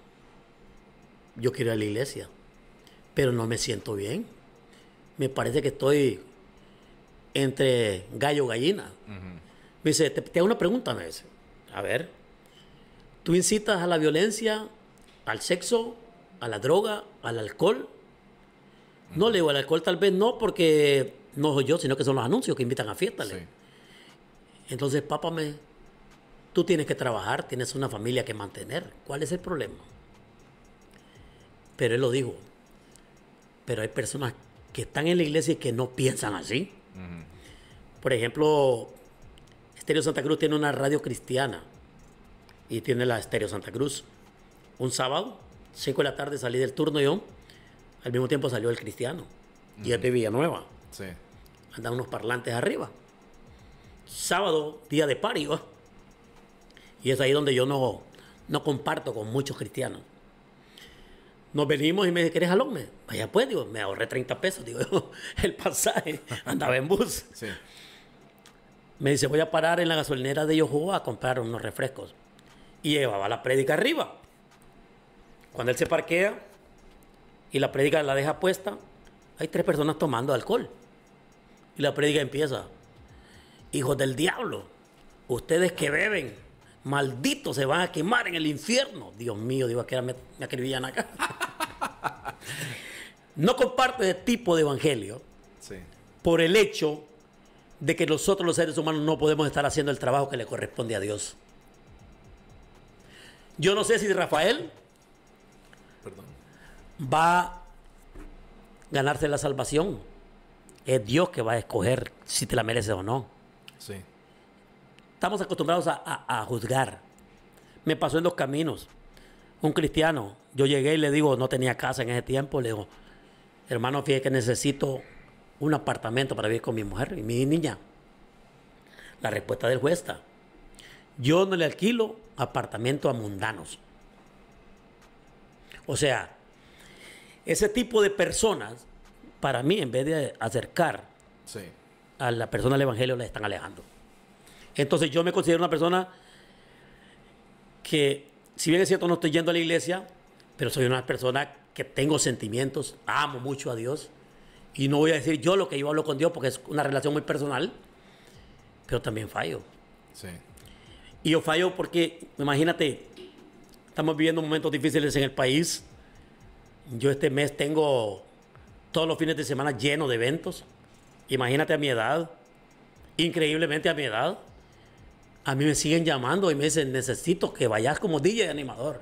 yo quiero ir a la iglesia, pero no me siento bien. Me parece que estoy entre gallo y gallina. Me dice, te, te, hago una pregunta, me dice. A ver, ¿tú incitas a la violencia, al sexo, a la droga, al alcohol? No, le digo, el alcohol tal vez no porque no soy yo, sino que son los anuncios que invitan a fiesta Entonces, papá me, tú tienes que trabajar, tienes una familia que mantener. ¿Cuál es el problema? Pero él lo dijo. Pero hay personas que están en la iglesia y que no piensan así. Por ejemplo, Estéreo Santa Cruz tiene una radio cristiana y tiene la Estéreo Santa Cruz. Un sábado, 5 de la tarde, salí del turno yo al mismo tiempo salió el cristiano. Y es de Villanueva. Sí. Andan unos parlantes arriba. Sábado, día de pario. Oh. Y es ahí donde yo no, no comparto con muchos cristianos. Nos venimos y me dice, ¿querés Me, vaya pues, digo, me ahorré 30 pesos, digo, *laughs* el pasaje, andaba en bus. Sí. Me dice, voy a parar en la gasolinera de Yohua a comprar unos refrescos. Y llevaba la prédica arriba. Cuando él se parquea, y la predica la deja puesta, hay tres personas tomando alcohol. Y la predica empieza. Hijos del diablo, ustedes que beben, malditos se van a quemar en el infierno. Dios mío, digo, que me, me acribillan acá. *laughs* no comparte ese tipo de evangelio por el hecho de que nosotros los seres humanos no podemos estar haciendo el trabajo que le corresponde a Dios. Yo no sé si Rafael va a ganarse la salvación. Es Dios que va a escoger si te la mereces o no. Sí. Estamos acostumbrados a, juzgar. Me pasó en los caminos. Un cristiano, yo llegué y le digo, no tenía casa en ese tiempo, le digo, hermano, fíjate que necesito un apartamento para vivir con mi mujer y mi niña. La respuesta del juez está, yo no le alquilo apartamento a mundanos. O sea, ese tipo de personas, para mí, en vez de acercar a la persona al Evangelio, la están alejando. Entonces yo me considero una persona que, si bien es cierto, no estoy yendo a la iglesia, pero soy una persona que tengo sentimientos, amo mucho a Dios. Y no voy a decir yo lo que yo hablo con Dios porque es una relación muy personal, pero también fallo. Y yo fallo porque, imagínate, estamos viviendo momentos difíciles en el país. Yo este mes tengo todos los fines de semana lleno de eventos. Imagínate a mi edad, increíblemente a mi edad. A mí me siguen llamando y me dicen, necesito que vayas como DJ animador.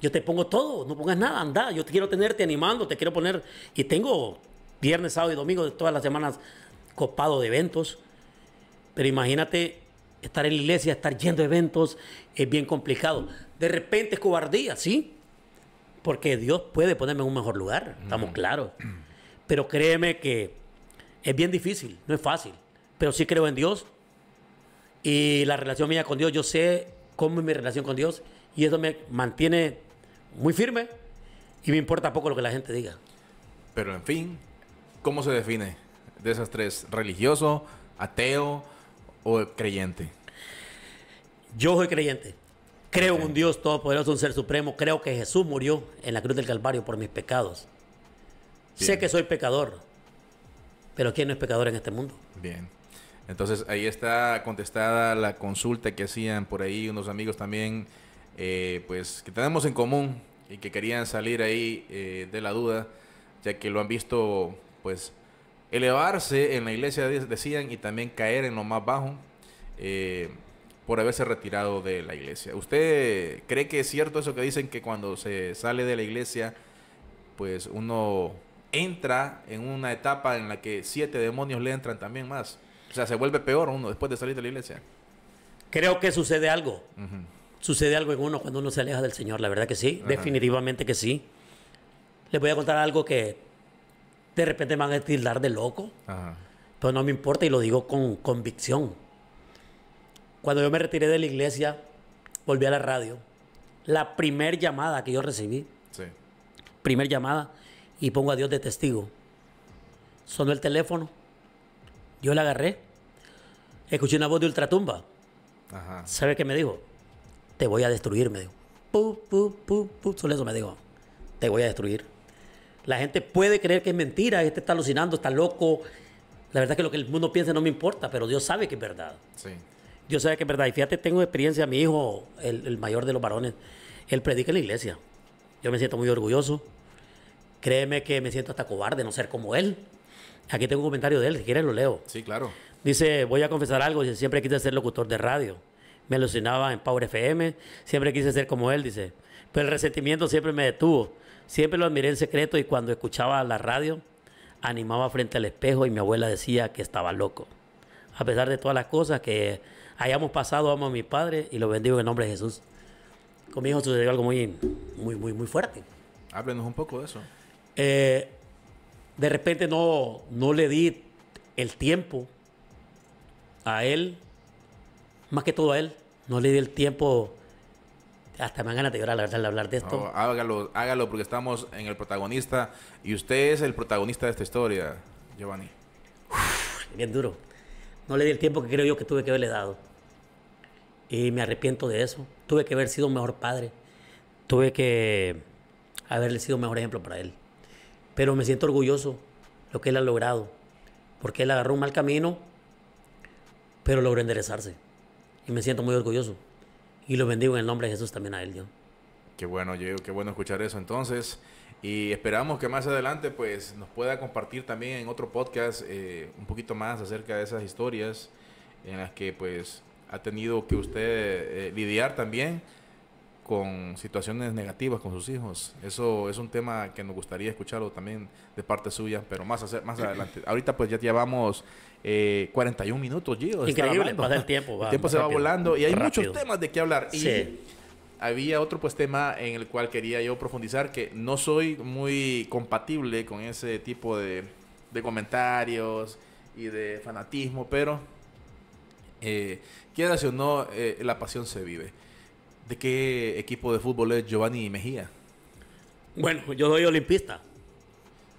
Yo te pongo todo, no pongas nada, anda. Yo te quiero tenerte animando, te quiero poner. Y tengo viernes, sábado y domingo de todas las semanas copado de eventos. Pero imagínate estar en la iglesia, estar yendo eventos, es bien complicado. De repente es cobardía, ¿sí? porque Dios puede ponerme en un mejor lugar, estamos mm. claros. *clears throat* Pero créeme que es bien difícil, no es fácil, pero sí creo en Dios y la relación mía con Dios, yo sé cómo es mi relación con Dios y eso me mantiene muy firme y me importa poco lo que la gente diga. Pero en fin, ¿cómo se define de esas tres? ¿Religioso, ateo o creyente? Yo soy creyente. Creo en un Dios todopoderoso, un ser supremo. Creo que Jesús murió en la cruz del Calvario por mis pecados. Sé que soy pecador, pero ¿quién no es pecador en este mundo? Bien. Entonces ahí está contestada la consulta que hacían por ahí unos amigos también, eh, pues que tenemos en común y que querían salir ahí eh, de la duda, ya que lo han visto, pues, elevarse en la iglesia, decían, y también caer en lo más bajo. Eh, por haberse retirado de la iglesia. ¿Usted cree que es cierto eso que dicen que cuando se sale de la iglesia, pues uno entra en una etapa en la que siete demonios le entran también más? O sea, se vuelve peor uno después de salir de la iglesia. Creo que sucede algo. Sucede algo en uno cuando uno se aleja del Señor, la verdad que sí, definitivamente que sí. Les voy a contar algo que de repente me van a tildar de loco, pero no me importa y lo digo con convicción cuando yo me retiré de la iglesia, volví a la radio. La primer llamada que yo recibí, sí. primer llamada, y pongo a Dios de testigo. Sonó el teléfono, yo la agarré, escuché una voz de ultratumba. Ajá. ¿Sabe qué me dijo? Te voy a destruir, me dijo. Pu, pu, pu, pu. Solo eso me dijo. Te voy a destruir. La gente puede creer que es mentira, este está alucinando, está loco. La verdad es que lo que el mundo piense no me importa, pero Dios sabe que es verdad. Sí. Yo sé que es verdad. Y fíjate, tengo experiencia. Mi hijo, el, el, mayor de los varones, él predica en la iglesia. Yo me siento muy orgulloso. Créeme que me siento hasta cobarde no ser como él. Aquí tengo un comentario de él, si quieres lo leo. Sí, claro. Dice, voy a confesar algo, dice, siempre quise ser locutor de radio. Me alucinaba en Power FM, siempre quise ser como él, dice. Pero el resentimiento siempre me detuvo. Siempre lo admiré en secreto y cuando escuchaba la radio, animaba frente al espejo y mi abuela decía que estaba loco. A pesar de todas las cosas que hayamos pasado, amo a mi padre y lo bendigo en el nombre de Jesús. conmigo mi hijo sucedió algo muy, muy, muy, muy fuerte. Háblenos un poco de eso. Eh, de repente no, no le di el tiempo a él, más que todo a él, no le di el tiempo. Hasta me dan ganas de llorar, la verdad, al hablar de esto. hágalo, hágalo, porque estamos en el protagonista y usted es el protagonista de esta historia, Giovanni. bien duro. No le di el tiempo que creo yo que tuve que haberle dado. Y me arrepiento de eso. Tuve que haber sido mejor padre. Tuve que haberle sido mejor ejemplo para él. Pero me siento orgulloso lo que él ha logrado. Porque él agarró un mal camino, pero logró enderezarse. Y me siento muy orgulloso. Y lo bendigo en el nombre de Jesús también a él, yo. Qué bueno, Diego, qué bueno escuchar eso entonces. Y esperamos que más adelante pues nos pueda compartir también en otro podcast eh, un poquito más acerca de esas historias en las que pues ha tenido que usted eh, lidiar también con situaciones negativas con sus hijos. Eso es un tema que nos gustaría escucharlo también de parte suya, pero más, hacer, más adelante. *clears throat* Ahorita pues ya llevamos 41 eh, minutos, Gio. Increíble, pasa el tiempo. *laughs* el tiempo se va volando y hay muchos temas de qué hablar. Y sí. había otro pues tema en el cual quería yo profundizar, que no soy muy compatible con ese tipo de, comentarios y de fanatismo, pero... Eh, quieras o no, eh, la pasión se vive. ¿De qué equipo de fútbol es Giovanni Mejía? Bueno, yo soy olimpista.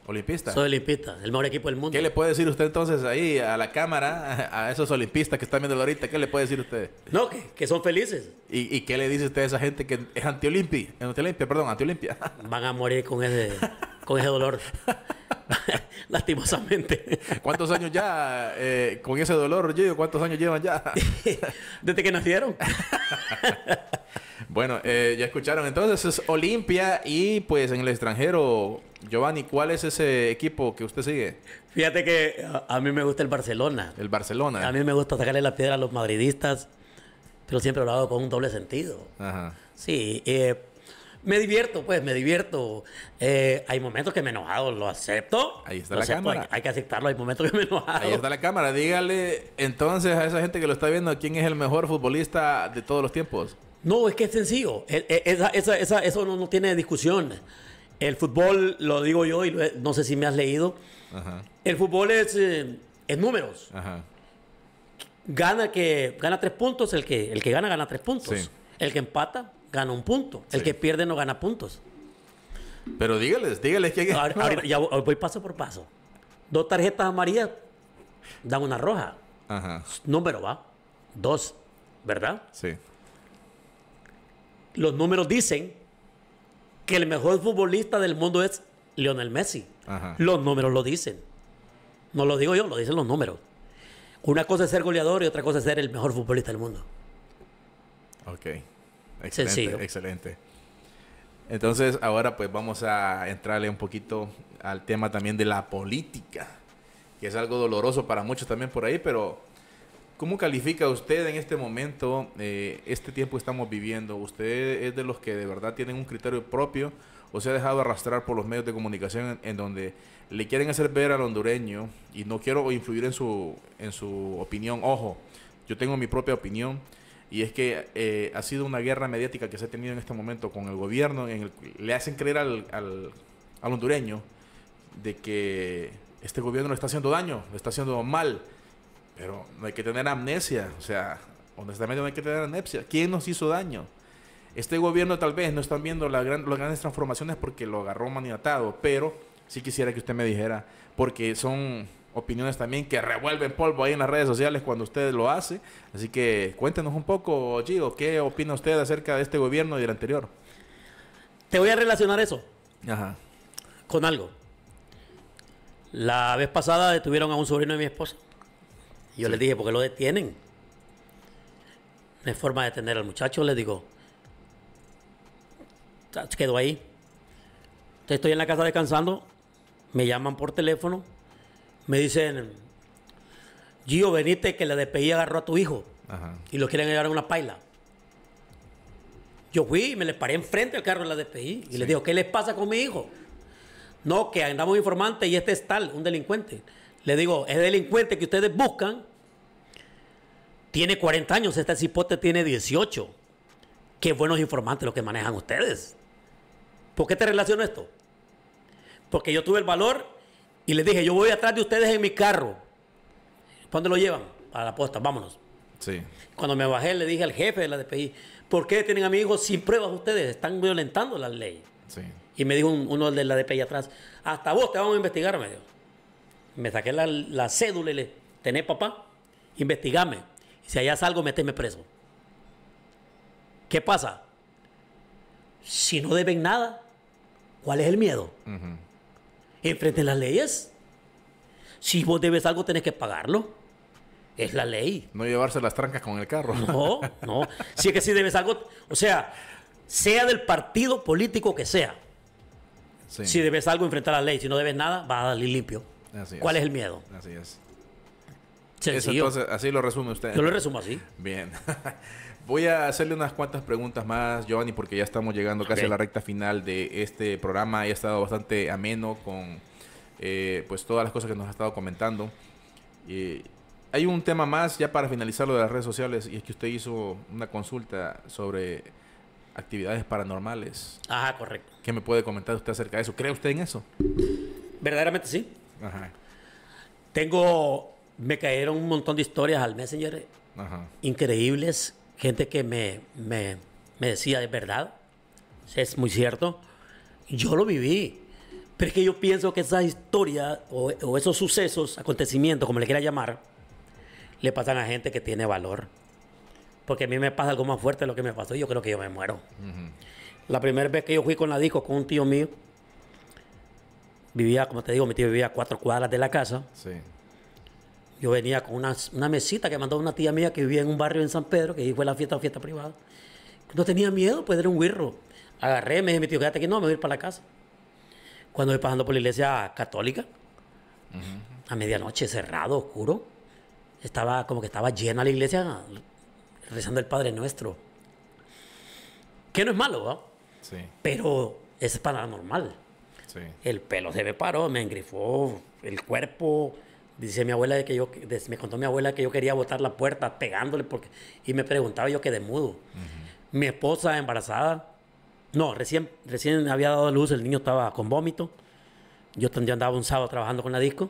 Olimpista. Soy olimpista, el mejor equipo del mundo. ¿Qué le puede decir usted entonces ahí a la cámara, a esos olimpistas que están viendo ahorita? ¿Qué le puede decir usted? No, que, son felices. ¿Y, qué le dice usted a esa gente que es antiolimpia? Eh, perdón, *laughs* Van a morir con ese, con ese dolor. *laughs* Lastimosamente. ¿Cuántos años ya eh, con ese dolor, Gio? ¿Cuántos años llevan ya? *laughs* Desde que nacieron. Bueno, eh, ya escucharon. Entonces es Olimpia y pues en el extranjero, Giovanni, ¿cuál es ese equipo que usted sigue? Fíjate que a mí me gusta el Barcelona. El Barcelona. A mí me gusta sacarle la piedra a los madridistas, pero siempre lo hago con un doble sentido. Ajá. Sí, eh, me divierto, pues, me divierto. Eh, hay momentos que me enojado, lo acepto. Ahí está la cámara. Hay, que aceptarlo, hay momentos que me enojado. Ahí está la cámara. Dígale entonces a esa gente que lo está viendo quién es el mejor futbolista de todos los tiempos. No, es que es sencillo. E, eso no, tiene discusión. El fútbol, lo digo yo, y no sé si me has leído. El fútbol es, eh, números. Gana, que, gana tres puntos, el que, el que gana, gana tres puntos. El que empata, gana un punto. El que pierde, no gana puntos. Pero dígales, dígales que ya voy paso por paso. Dos tarjetas amarillas dan una roja. Número va. Dos, ¿verdad? Sí los números dicen que el mejor futbolista del mundo es Lionel Messi. Los números lo dicen. No lo digo yo, lo dicen los números. Una cosa es ser goleador y otra cosa es ser el mejor futbolista del mundo. Ok. Excelente, Sencillo. excelente. Entonces, ahora pues vamos a entrarle un poquito al tema también de la política, que es algo doloroso para muchos también por ahí, pero ¿Cómo califica usted en este momento, eh, este tiempo que estamos viviendo? ¿Usted es de los que de verdad tienen un criterio propio o se ha dejado arrastrar por los medios de comunicación en, donde le quieren hacer ver al hondureño y no quiero influir en su, en su opinión? Ojo, yo tengo mi propia opinión y es que eh, ha sido una guerra mediática que se ha tenido en este momento con el gobierno en le hacen creer al hondureño de que este gobierno le está haciendo daño, le está haciendo mal pero no hay que tener amnesia, o sea, honestamente no hay que tener amnesia. ¿Quién nos hizo daño? Este gobierno tal vez no están viendo las grandes transformaciones porque lo agarró maniatado, pero sí quisiera que usted me dijera, porque son opiniones también que revuelven polvo ahí en las redes sociales cuando usted lo hace. Así que cuéntenos un poco, Gigo, ¿qué opina usted acerca de este gobierno y del anterior? Te voy a relacionar eso con algo. La vez pasada detuvieron a un sobrino de mi esposa yo le dije, ¿por qué lo detienen? No hay forma de detener al muchacho, Le digo. Quedó ahí. estoy en la casa descansando, me llaman por teléfono, me dicen, Gio, veniste que la DPI agarró a tu hijo y lo quieren llevar a una paila. Yo fui y me le paré enfrente al carro de la DPI y le digo, ¿qué les pasa con mi hijo? No, que andamos informantes y este es tal, un delincuente le digo, es delincuente que ustedes buscan, tiene 40 años, este cipote tiene 18. Qué buenos informantes los que manejan ustedes. ¿Por qué te relaciono esto? Porque yo tuve el valor y les dije, yo voy atrás de ustedes en mi carro. ¿Dónde lo llevan? A la posta, vámonos. Sí. Cuando me bajé le dije al jefe de la DPI, ¿por qué tienen a mi hijo sin pruebas ustedes? Están violentando la ley. Y me dijo uno de la DPI atrás, hasta vos te vamos a investigar, me dijo me saqué la, cédula y le, tenés papá, investigame. si allá salgo, meteme preso. ¿Qué pasa? Si no deben nada, ¿cuál es el miedo? enfrente las leyes. Si vos debes algo, tenés que pagarlo. Es la ley. No llevarse las trancas con el carro. No, no. Si es que si debes algo, o sea, sea del partido político que sea. Si debes algo, enfrentar la ley. Si no debes nada, va a darle limpio. Así ¿Cuál es. el miedo? Así es. Eso, entonces, así lo resume usted. Yo lo resumo así. Bien. *laughs* Voy a hacerle unas cuantas preguntas más, Giovanni, porque ya estamos llegando casi a la recta final de este programa. y ha estado bastante ameno con eh, pues todas las cosas que nos ha estado comentando. Eh, hay un tema más, ya para finalizar lo de las redes sociales, y es que usted hizo una consulta sobre actividades paranormales. Ajá, correcto. ¿Qué me puede comentar usted acerca de eso? ¿Cree usted en eso? Verdaderamente sí. Tengo, me cayeron un montón de historias al mes, señores increíbles, gente que me, me, me decía, es verdad, es muy cierto, yo lo viví. Pero es que yo pienso que esas historias o, esos sucesos, acontecimientos, como le quiera llamar, le pasan a gente que tiene valor. Porque a mí me pasa algo más fuerte de lo que me pasó yo creo que yo me muero. La primera vez que yo fui con la disco con un tío mío, Vivía, como te digo, mi tío vivía a cuatro cuadras de la casa. Yo venía con una, mesita que mandó una tía mía que vivía en un barrio en San Pedro, que ahí fue la fiesta, fiesta privada. No tenía miedo, pues era un guirro. Agarré, me dije, mi tío, quédate aquí, no, me voy a ir para la casa. Cuando voy pasando por la iglesia católica, a medianoche, cerrado, oscuro, estaba como que estaba llena la iglesia rezando el Padre Nuestro. Que no es malo, Sí. Pero es paranormal. El pelo se me paró, me engrifó el cuerpo. Dice mi abuela de que yo, me contó mi abuela que yo quería botar la puerta pegándole porque, y me preguntaba yo quedé mudo. Mi esposa embarazada, no, recién, recién había dado a luz, el niño estaba con vómito. Yo, andaba un sábado trabajando con la disco.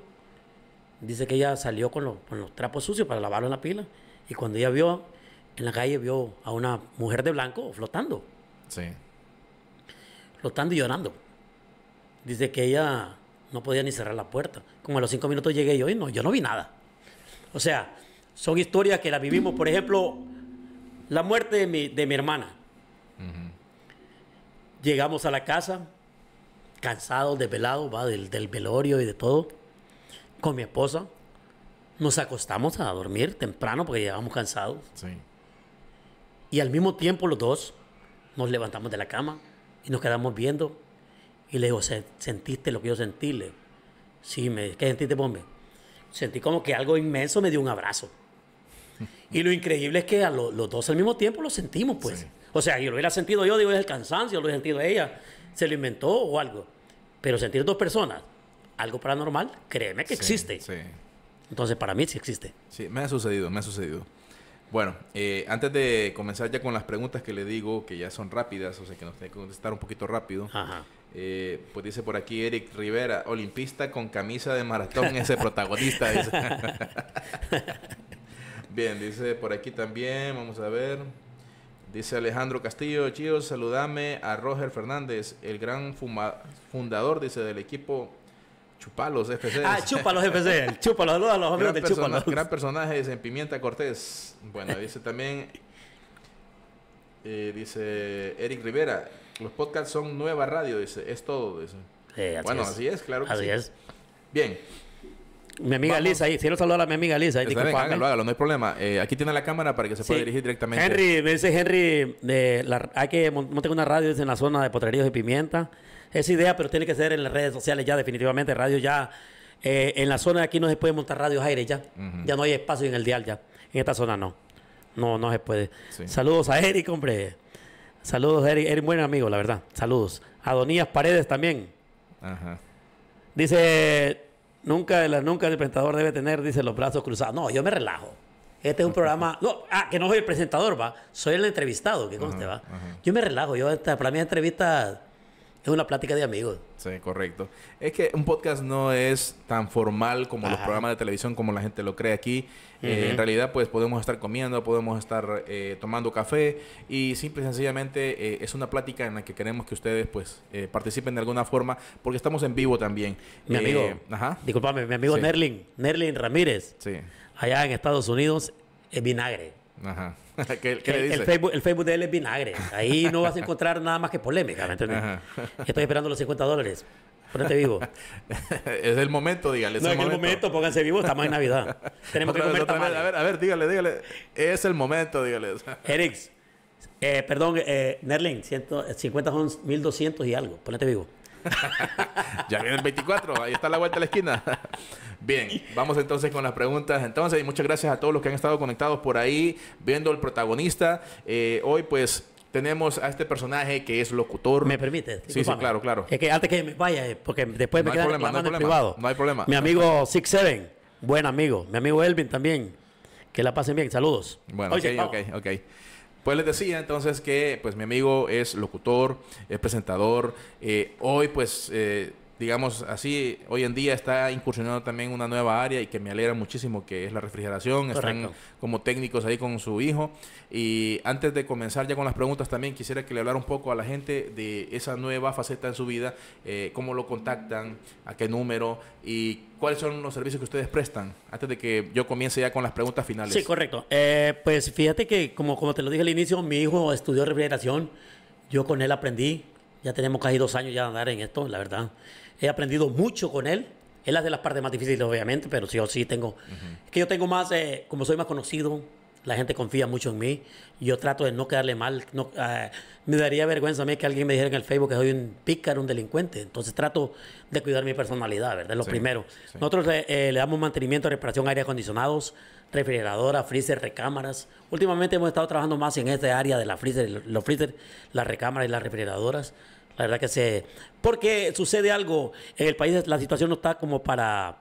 Dice que ella salió con, con los trapos sucios para lavarlo en la pila. Y cuando ella vio, en la calle vio a una mujer de blanco flotando. Sí. Flotando y llorando dice que ella no podía ni cerrar la puerta. Como a los cinco minutos llegué yo y no, yo no vi nada. O sea, son historias que las vivimos. Por ejemplo, la muerte de mi, hermana. Llegamos a la casa, cansados, desvelados, va, del, velorio y de todo, con mi esposa. Nos acostamos a dormir temprano porque estábamos cansados. Y al mismo tiempo los dos nos levantamos de la cama y nos quedamos viendo y le digo, ¿sentiste lo que yo sentí? sí, me, ¿qué sentiste bombe? Sentí como que algo inmenso me dio un abrazo. y lo increíble es que a los dos al mismo tiempo lo sentimos, pues. O sea, yo lo hubiera sentido yo, digo, es el cansancio, lo hubiera sentido ella, se lo inventó o algo. Pero sentir dos personas, algo paranormal, créeme que existe. Sí. Entonces, para mí sí existe. Sí, me ha sucedido, me ha sucedido. Bueno, eh, antes de comenzar ya con las preguntas que le digo, que ya son rápidas, o sea, que nos tiene que contestar un poquito rápido. Ajá. Eh, pues dice por aquí Eric Rivera, olimpista con camisa de maratón, *laughs* ese protagonista. *laughs* Bien, dice por aquí también, vamos a ver. Dice Alejandro Castillo, Chío, saludame a Roger Fernández, el gran fundador, dice, del equipo Chupalos FC. Ah, Chupalos FC, Chupalos, saludos a los amigos de Chupalos. Gran personaje, dice Pimienta Cortés. Bueno, dice también, eh, dice Eric Rivera, los podcasts son nueva radio, dice. Es todo, dice. bueno, así es, claro que así es. Bien. Mi amiga Lisa, ahí, saludar a mi amiga Lisa. Ahí, hágalo, hágalo, no hay problema. Eh, aquí tiene la cámara para que se pueda dirigir directamente. Henry, me dice Henry, de eh, hay que montar una radio en la zona de Potreríos y Pimienta. Esa idea, pero tiene que ser en las redes sociales ya, definitivamente. Radio ya, eh, en la zona de aquí no se puede montar radios aire ya. Ya no hay espacio en el dial ya. En esta zona no. No, no se puede. Saludos a Eric, hombre. Saludos, Eric. Eric, buen amigo, la verdad. Saludos. Adonías Paredes también. Dice, nunca, nunca el presentador debe tener, dice, los brazos cruzados. No, yo me relajo. Este es un programa. ah, que no soy el presentador, va. Soy el entrevistado, que conste, va. Yo me relajo. Yo, para mí, entrevista... Es una plática de amigos. Sí, correcto. Es que un podcast no es tan formal como los programas de televisión, como la gente lo cree aquí. Eh, en realidad, pues podemos estar comiendo, podemos estar eh, tomando café y simple y sencillamente eh, es una plática en la que queremos que ustedes pues participen de alguna forma porque estamos en vivo también. Mi amigo, Ajá. disculpame, mi amigo Nerlin, Ramírez, sí. allá en Estados Unidos, en vinagre. Ajá. *laughs* el, Facebook, de él es vinagre. Ahí no vas a encontrar nada más que polémica, ¿me entiendes? *laughs* Estoy esperando los 50 dólares. Ponete vivo. *laughs* es el momento, dígale. Es no, el momento. el momento, pónganse vivo, estamos en Navidad. Tenemos que comer a ver, a ver, dígale, dígale. Es el momento, dígale. Erix, eh, perdón, eh, Nerling, 150 son 1200 y algo. Ponete vivo. *laughs* ya viene el 24, ahí está la vuelta a la esquina. Bien, vamos entonces con las preguntas. Entonces, y muchas gracias a todos los que han estado conectados por ahí, viendo el protagonista. Eh, hoy, pues, tenemos a este personaje que es locutor. ¿Me permite? Sí, sí, claro, claro. que antes que me vaya, eh, porque después me quedan problema, privado. No hay problema. Mi amigo Six Seven, buen amigo. Mi amigo Elvin también. Que la pasen bien. Saludos. Bueno, ok, ok, ok. Pues les decía entonces que pues mi amigo es locutor, es presentador, eh, hoy pues eh, digamos así, hoy en día está incursionando también una nueva área y que me alegra muchísimo, que es la refrigeración. Están como técnicos ahí con su hijo. Y antes de comenzar ya con las preguntas también, quisiera que le hablara un poco a la gente de esa nueva faceta en su vida, eh, cómo lo contactan, a qué número y cuáles son los servicios que ustedes prestan, antes de que yo comience ya con las preguntas finales. Sí, correcto. Eh, pues fíjate que, como, como te lo dije al inicio, mi hijo estudió refrigeración, yo con él aprendí. Ya tenemos casi dos años ya de andar en esto, la verdad. He aprendido mucho con él. Él hace de las partes más difíciles, obviamente, pero sí, o sí tengo. Es que yo tengo más, eh, como soy más conocido, la gente confía mucho en mí. Yo trato de no quedarle mal. No, ah, me daría vergüenza a mí que alguien me dijera en el Facebook que soy un pícaro, un delincuente. Entonces trato de cuidar mi personalidad, ¿verdad? Lo primero. Nosotros eh, le damos mantenimiento, reparación, aire acondicionados, refrigeradoras, freezer, recámaras. Últimamente hemos estado trabajando más en este área de la freezer, los freezer, las recámaras y las refrigeradoras. La verdad que se... Porque sucede algo en el país, la situación no está como para...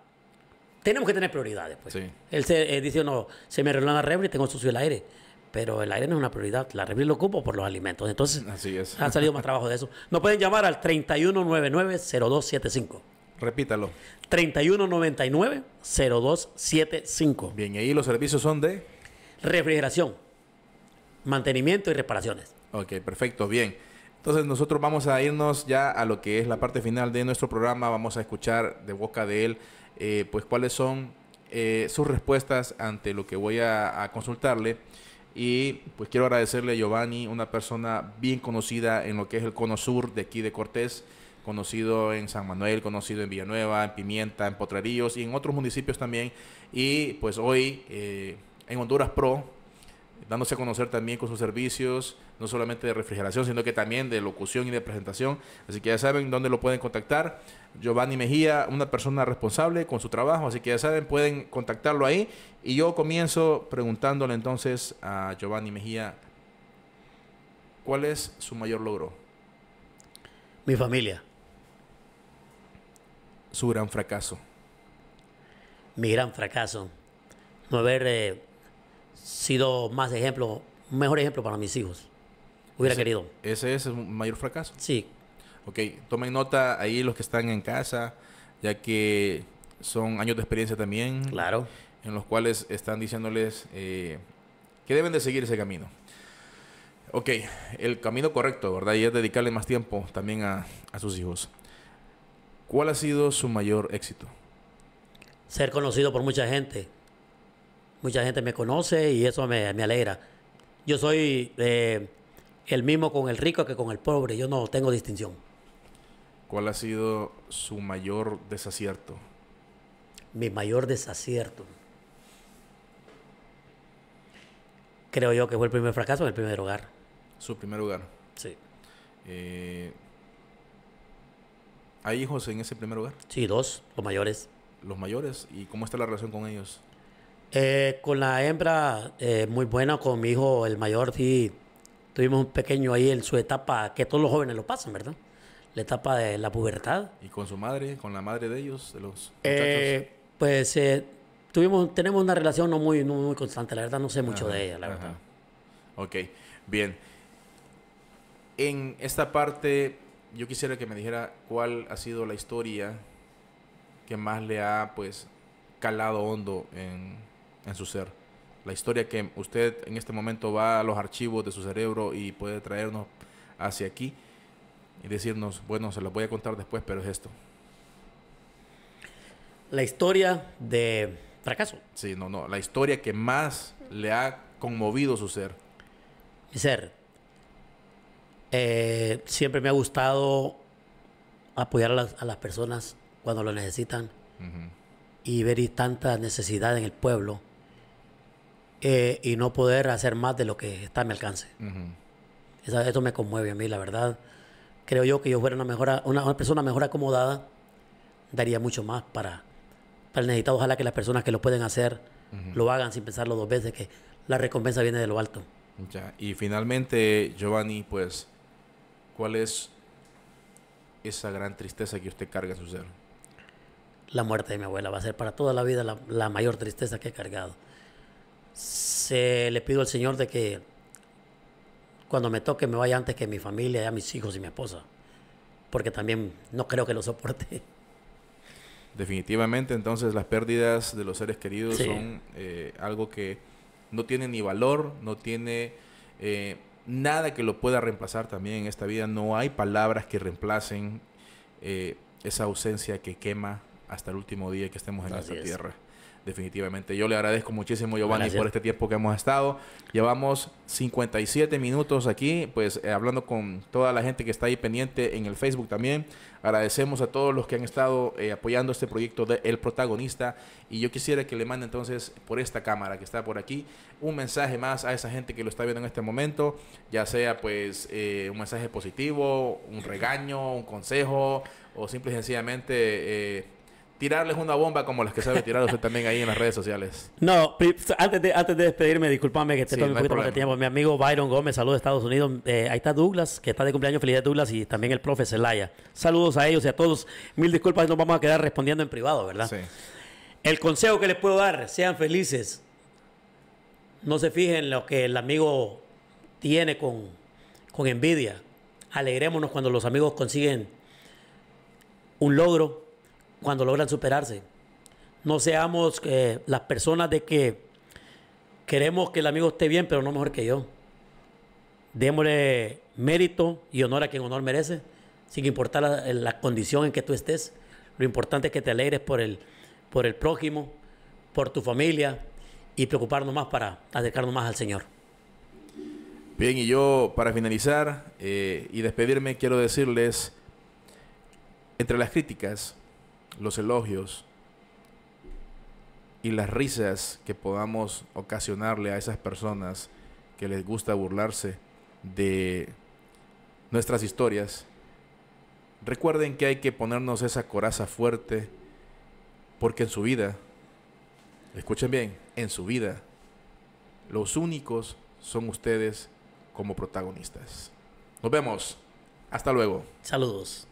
Tenemos que tener prioridades, pues. Él eh, dice, no, se me arregló la refri y tengo sucio el aire. Pero el aire no es una prioridad. La refri lo ocupo por los alimentos. Entonces, Así salido más trabajo de eso. Nos pueden llamar al 3199-0275. Repítalo. 3199-0275. Bien, y ahí los servicios son de... Refrigeración, mantenimiento y reparaciones. Ok, perfecto, bien. Entonces nosotros vamos a irnos ya a lo que es la parte final de nuestro programa. Vamos a escuchar de boca de él, eh, pues cuáles son eh, sus respuestas ante lo que voy a, consultarle. Y pues quiero agradecerle a Giovanni, una persona bien conocida en lo que es el cono sur de aquí de Cortés, conocido en San Manuel, conocido en Villanueva, en Pimienta, en Potrerillos y en otros municipios también. Y pues hoy eh, en Honduras Pro dándose a conocer también con sus servicios, no solamente de refrigeración, sino que también de locución y de presentación. Así que ya saben dónde lo pueden contactar. Giovanni Mejía, una persona responsable con su trabajo, así que ya saben, pueden contactarlo ahí. Y yo comienzo preguntándole entonces a Giovanni Mejía, ¿cuál es su mayor logro? Mi familia. Su gran fracaso. Mi gran fracaso. No haber... Eh, sido más ejemplo, mejor ejemplo para mis hijos. Hubiera querido. Ese es un mayor fracaso. Sí. Ok, tomen nota ahí los que están en casa, ya que son años de experiencia también. Claro. En los cuales están diciéndoles eh, que deben de seguir ese camino. Ok, el camino correcto, ¿verdad? Y es dedicarle más tiempo también a, a sus hijos. ¿Cuál ha sido su mayor éxito? Ser conocido por mucha gente mucha gente me conoce y eso me, alegra. Yo soy eh, el mismo con el rico que con el pobre, yo no tengo distinción. ¿Cuál ha sido su mayor desacierto? Mi mayor desacierto. Creo yo que fue el primer fracaso en el primer hogar. Su primer hogar. Sí. Eh, ¿Hay hijos en ese primer hogar? Sí, dos, los mayores. ¿Los mayores? ¿Y cómo está la relación con ellos? Eh, con la hembra, eh, muy buena, con mi hijo, el mayor, sí, tuvimos un pequeño ahí en su etapa, que todos los jóvenes lo pasan, ¿verdad? La etapa de la pubertad. ¿Y con su madre, con la madre de ellos, de los eh, muchachos? pues eh, tuvimos, tenemos una relación no muy, no muy constante, la verdad, no sé mucho de ella, la verdad. Ok, bien. En esta parte, yo quisiera que me dijera cuál ha sido la historia que más le ha, pues, calado hondo en en su ser. La historia que usted en este momento va a los archivos de su cerebro y puede traernos hacia aquí y decirnos, bueno, se los voy a contar después, pero es esto. La historia de fracaso. Sí, no, no, la historia que más le ha conmovido su ser. Mi ser. Eh, siempre me ha gustado apoyar a las, personas cuando lo necesitan y ver tanta necesidad en el pueblo eh, y no poder hacer más de lo que está a mi alcance. Eso, me conmueve a mí, la verdad. Creo yo que yo fuera una, mejora, una, persona mejor acomodada, daría mucho más para, para el necesitado. Ojalá que las personas que lo pueden hacer lo hagan sin pensarlo dos veces, que la recompensa viene de lo alto. Y finalmente, Giovanni, pues, ¿cuál es esa gran tristeza que usted carga en su ser? La muerte de mi abuela va a ser para toda la vida la, la mayor tristeza que he cargado se, le pido al Señor de que cuando me toque me vaya antes que mi familia, ya mis hijos y mi esposa, porque también no creo que lo soporte. *laughs* Definitivamente, entonces las pérdidas de los seres queridos son eh, algo que no tiene ni valor, no tiene eh, nada que lo pueda reemplazar también en esta vida. No hay palabras que reemplacen eh, esa ausencia que quema hasta el último día que estemos en esta tierra definitivamente. Yo le agradezco muchísimo, Giovanni, por este tiempo que hemos estado. Llevamos 57 minutos aquí, pues eh, hablando con toda la gente que está ahí pendiente en el Facebook también. Agradecemos a todos los que han estado eh, apoyando este proyecto de El Protagonista. Y yo quisiera que le mande entonces por esta cámara que está por aquí un mensaje más a esa gente que lo está viendo en este momento, ya sea pues eh, un mensaje positivo, un regaño, un consejo o simple y sencillamente tirarles una bomba como las que sabe tirar usted también ahí en las redes sociales. No, antes de, antes de despedirme, discúlpame que te tome un poquito más de tiempo. Mi amigo Byron Gómez, saludos de Estados Unidos. Eh, ahí está Douglas, que está de cumpleaños. Felicidades, Douglas, y también el profe Celaya. Saludos a ellos y a todos. Mil disculpas, nos vamos a quedar respondiendo en privado, ¿verdad? El consejo que les puedo dar, sean felices. No se fijen en lo que el amigo tiene con, con envidia. Alegrémonos cuando los amigos consiguen un logro, cuando logran superarse. No seamos eh, las personas de que queremos que el amigo esté bien, pero no mejor que yo. Démosle mérito y honor a quien honor merece, sin importar la, condición en que tú estés. Lo importante es que te alegres por el, por el prójimo, por tu familia y preocuparnos más para acercarnos más al Señor. Bien, y yo para finalizar eh, y despedirme quiero decirles, entre las críticas, los elogios y las risas que podamos ocasionarle a esas personas que les gusta burlarse de nuestras historias, recuerden que hay que ponernos esa coraza fuerte porque en su vida, escuchen bien, en su vida, los únicos son ustedes como protagonistas. Nos vemos. Hasta luego. Saludos.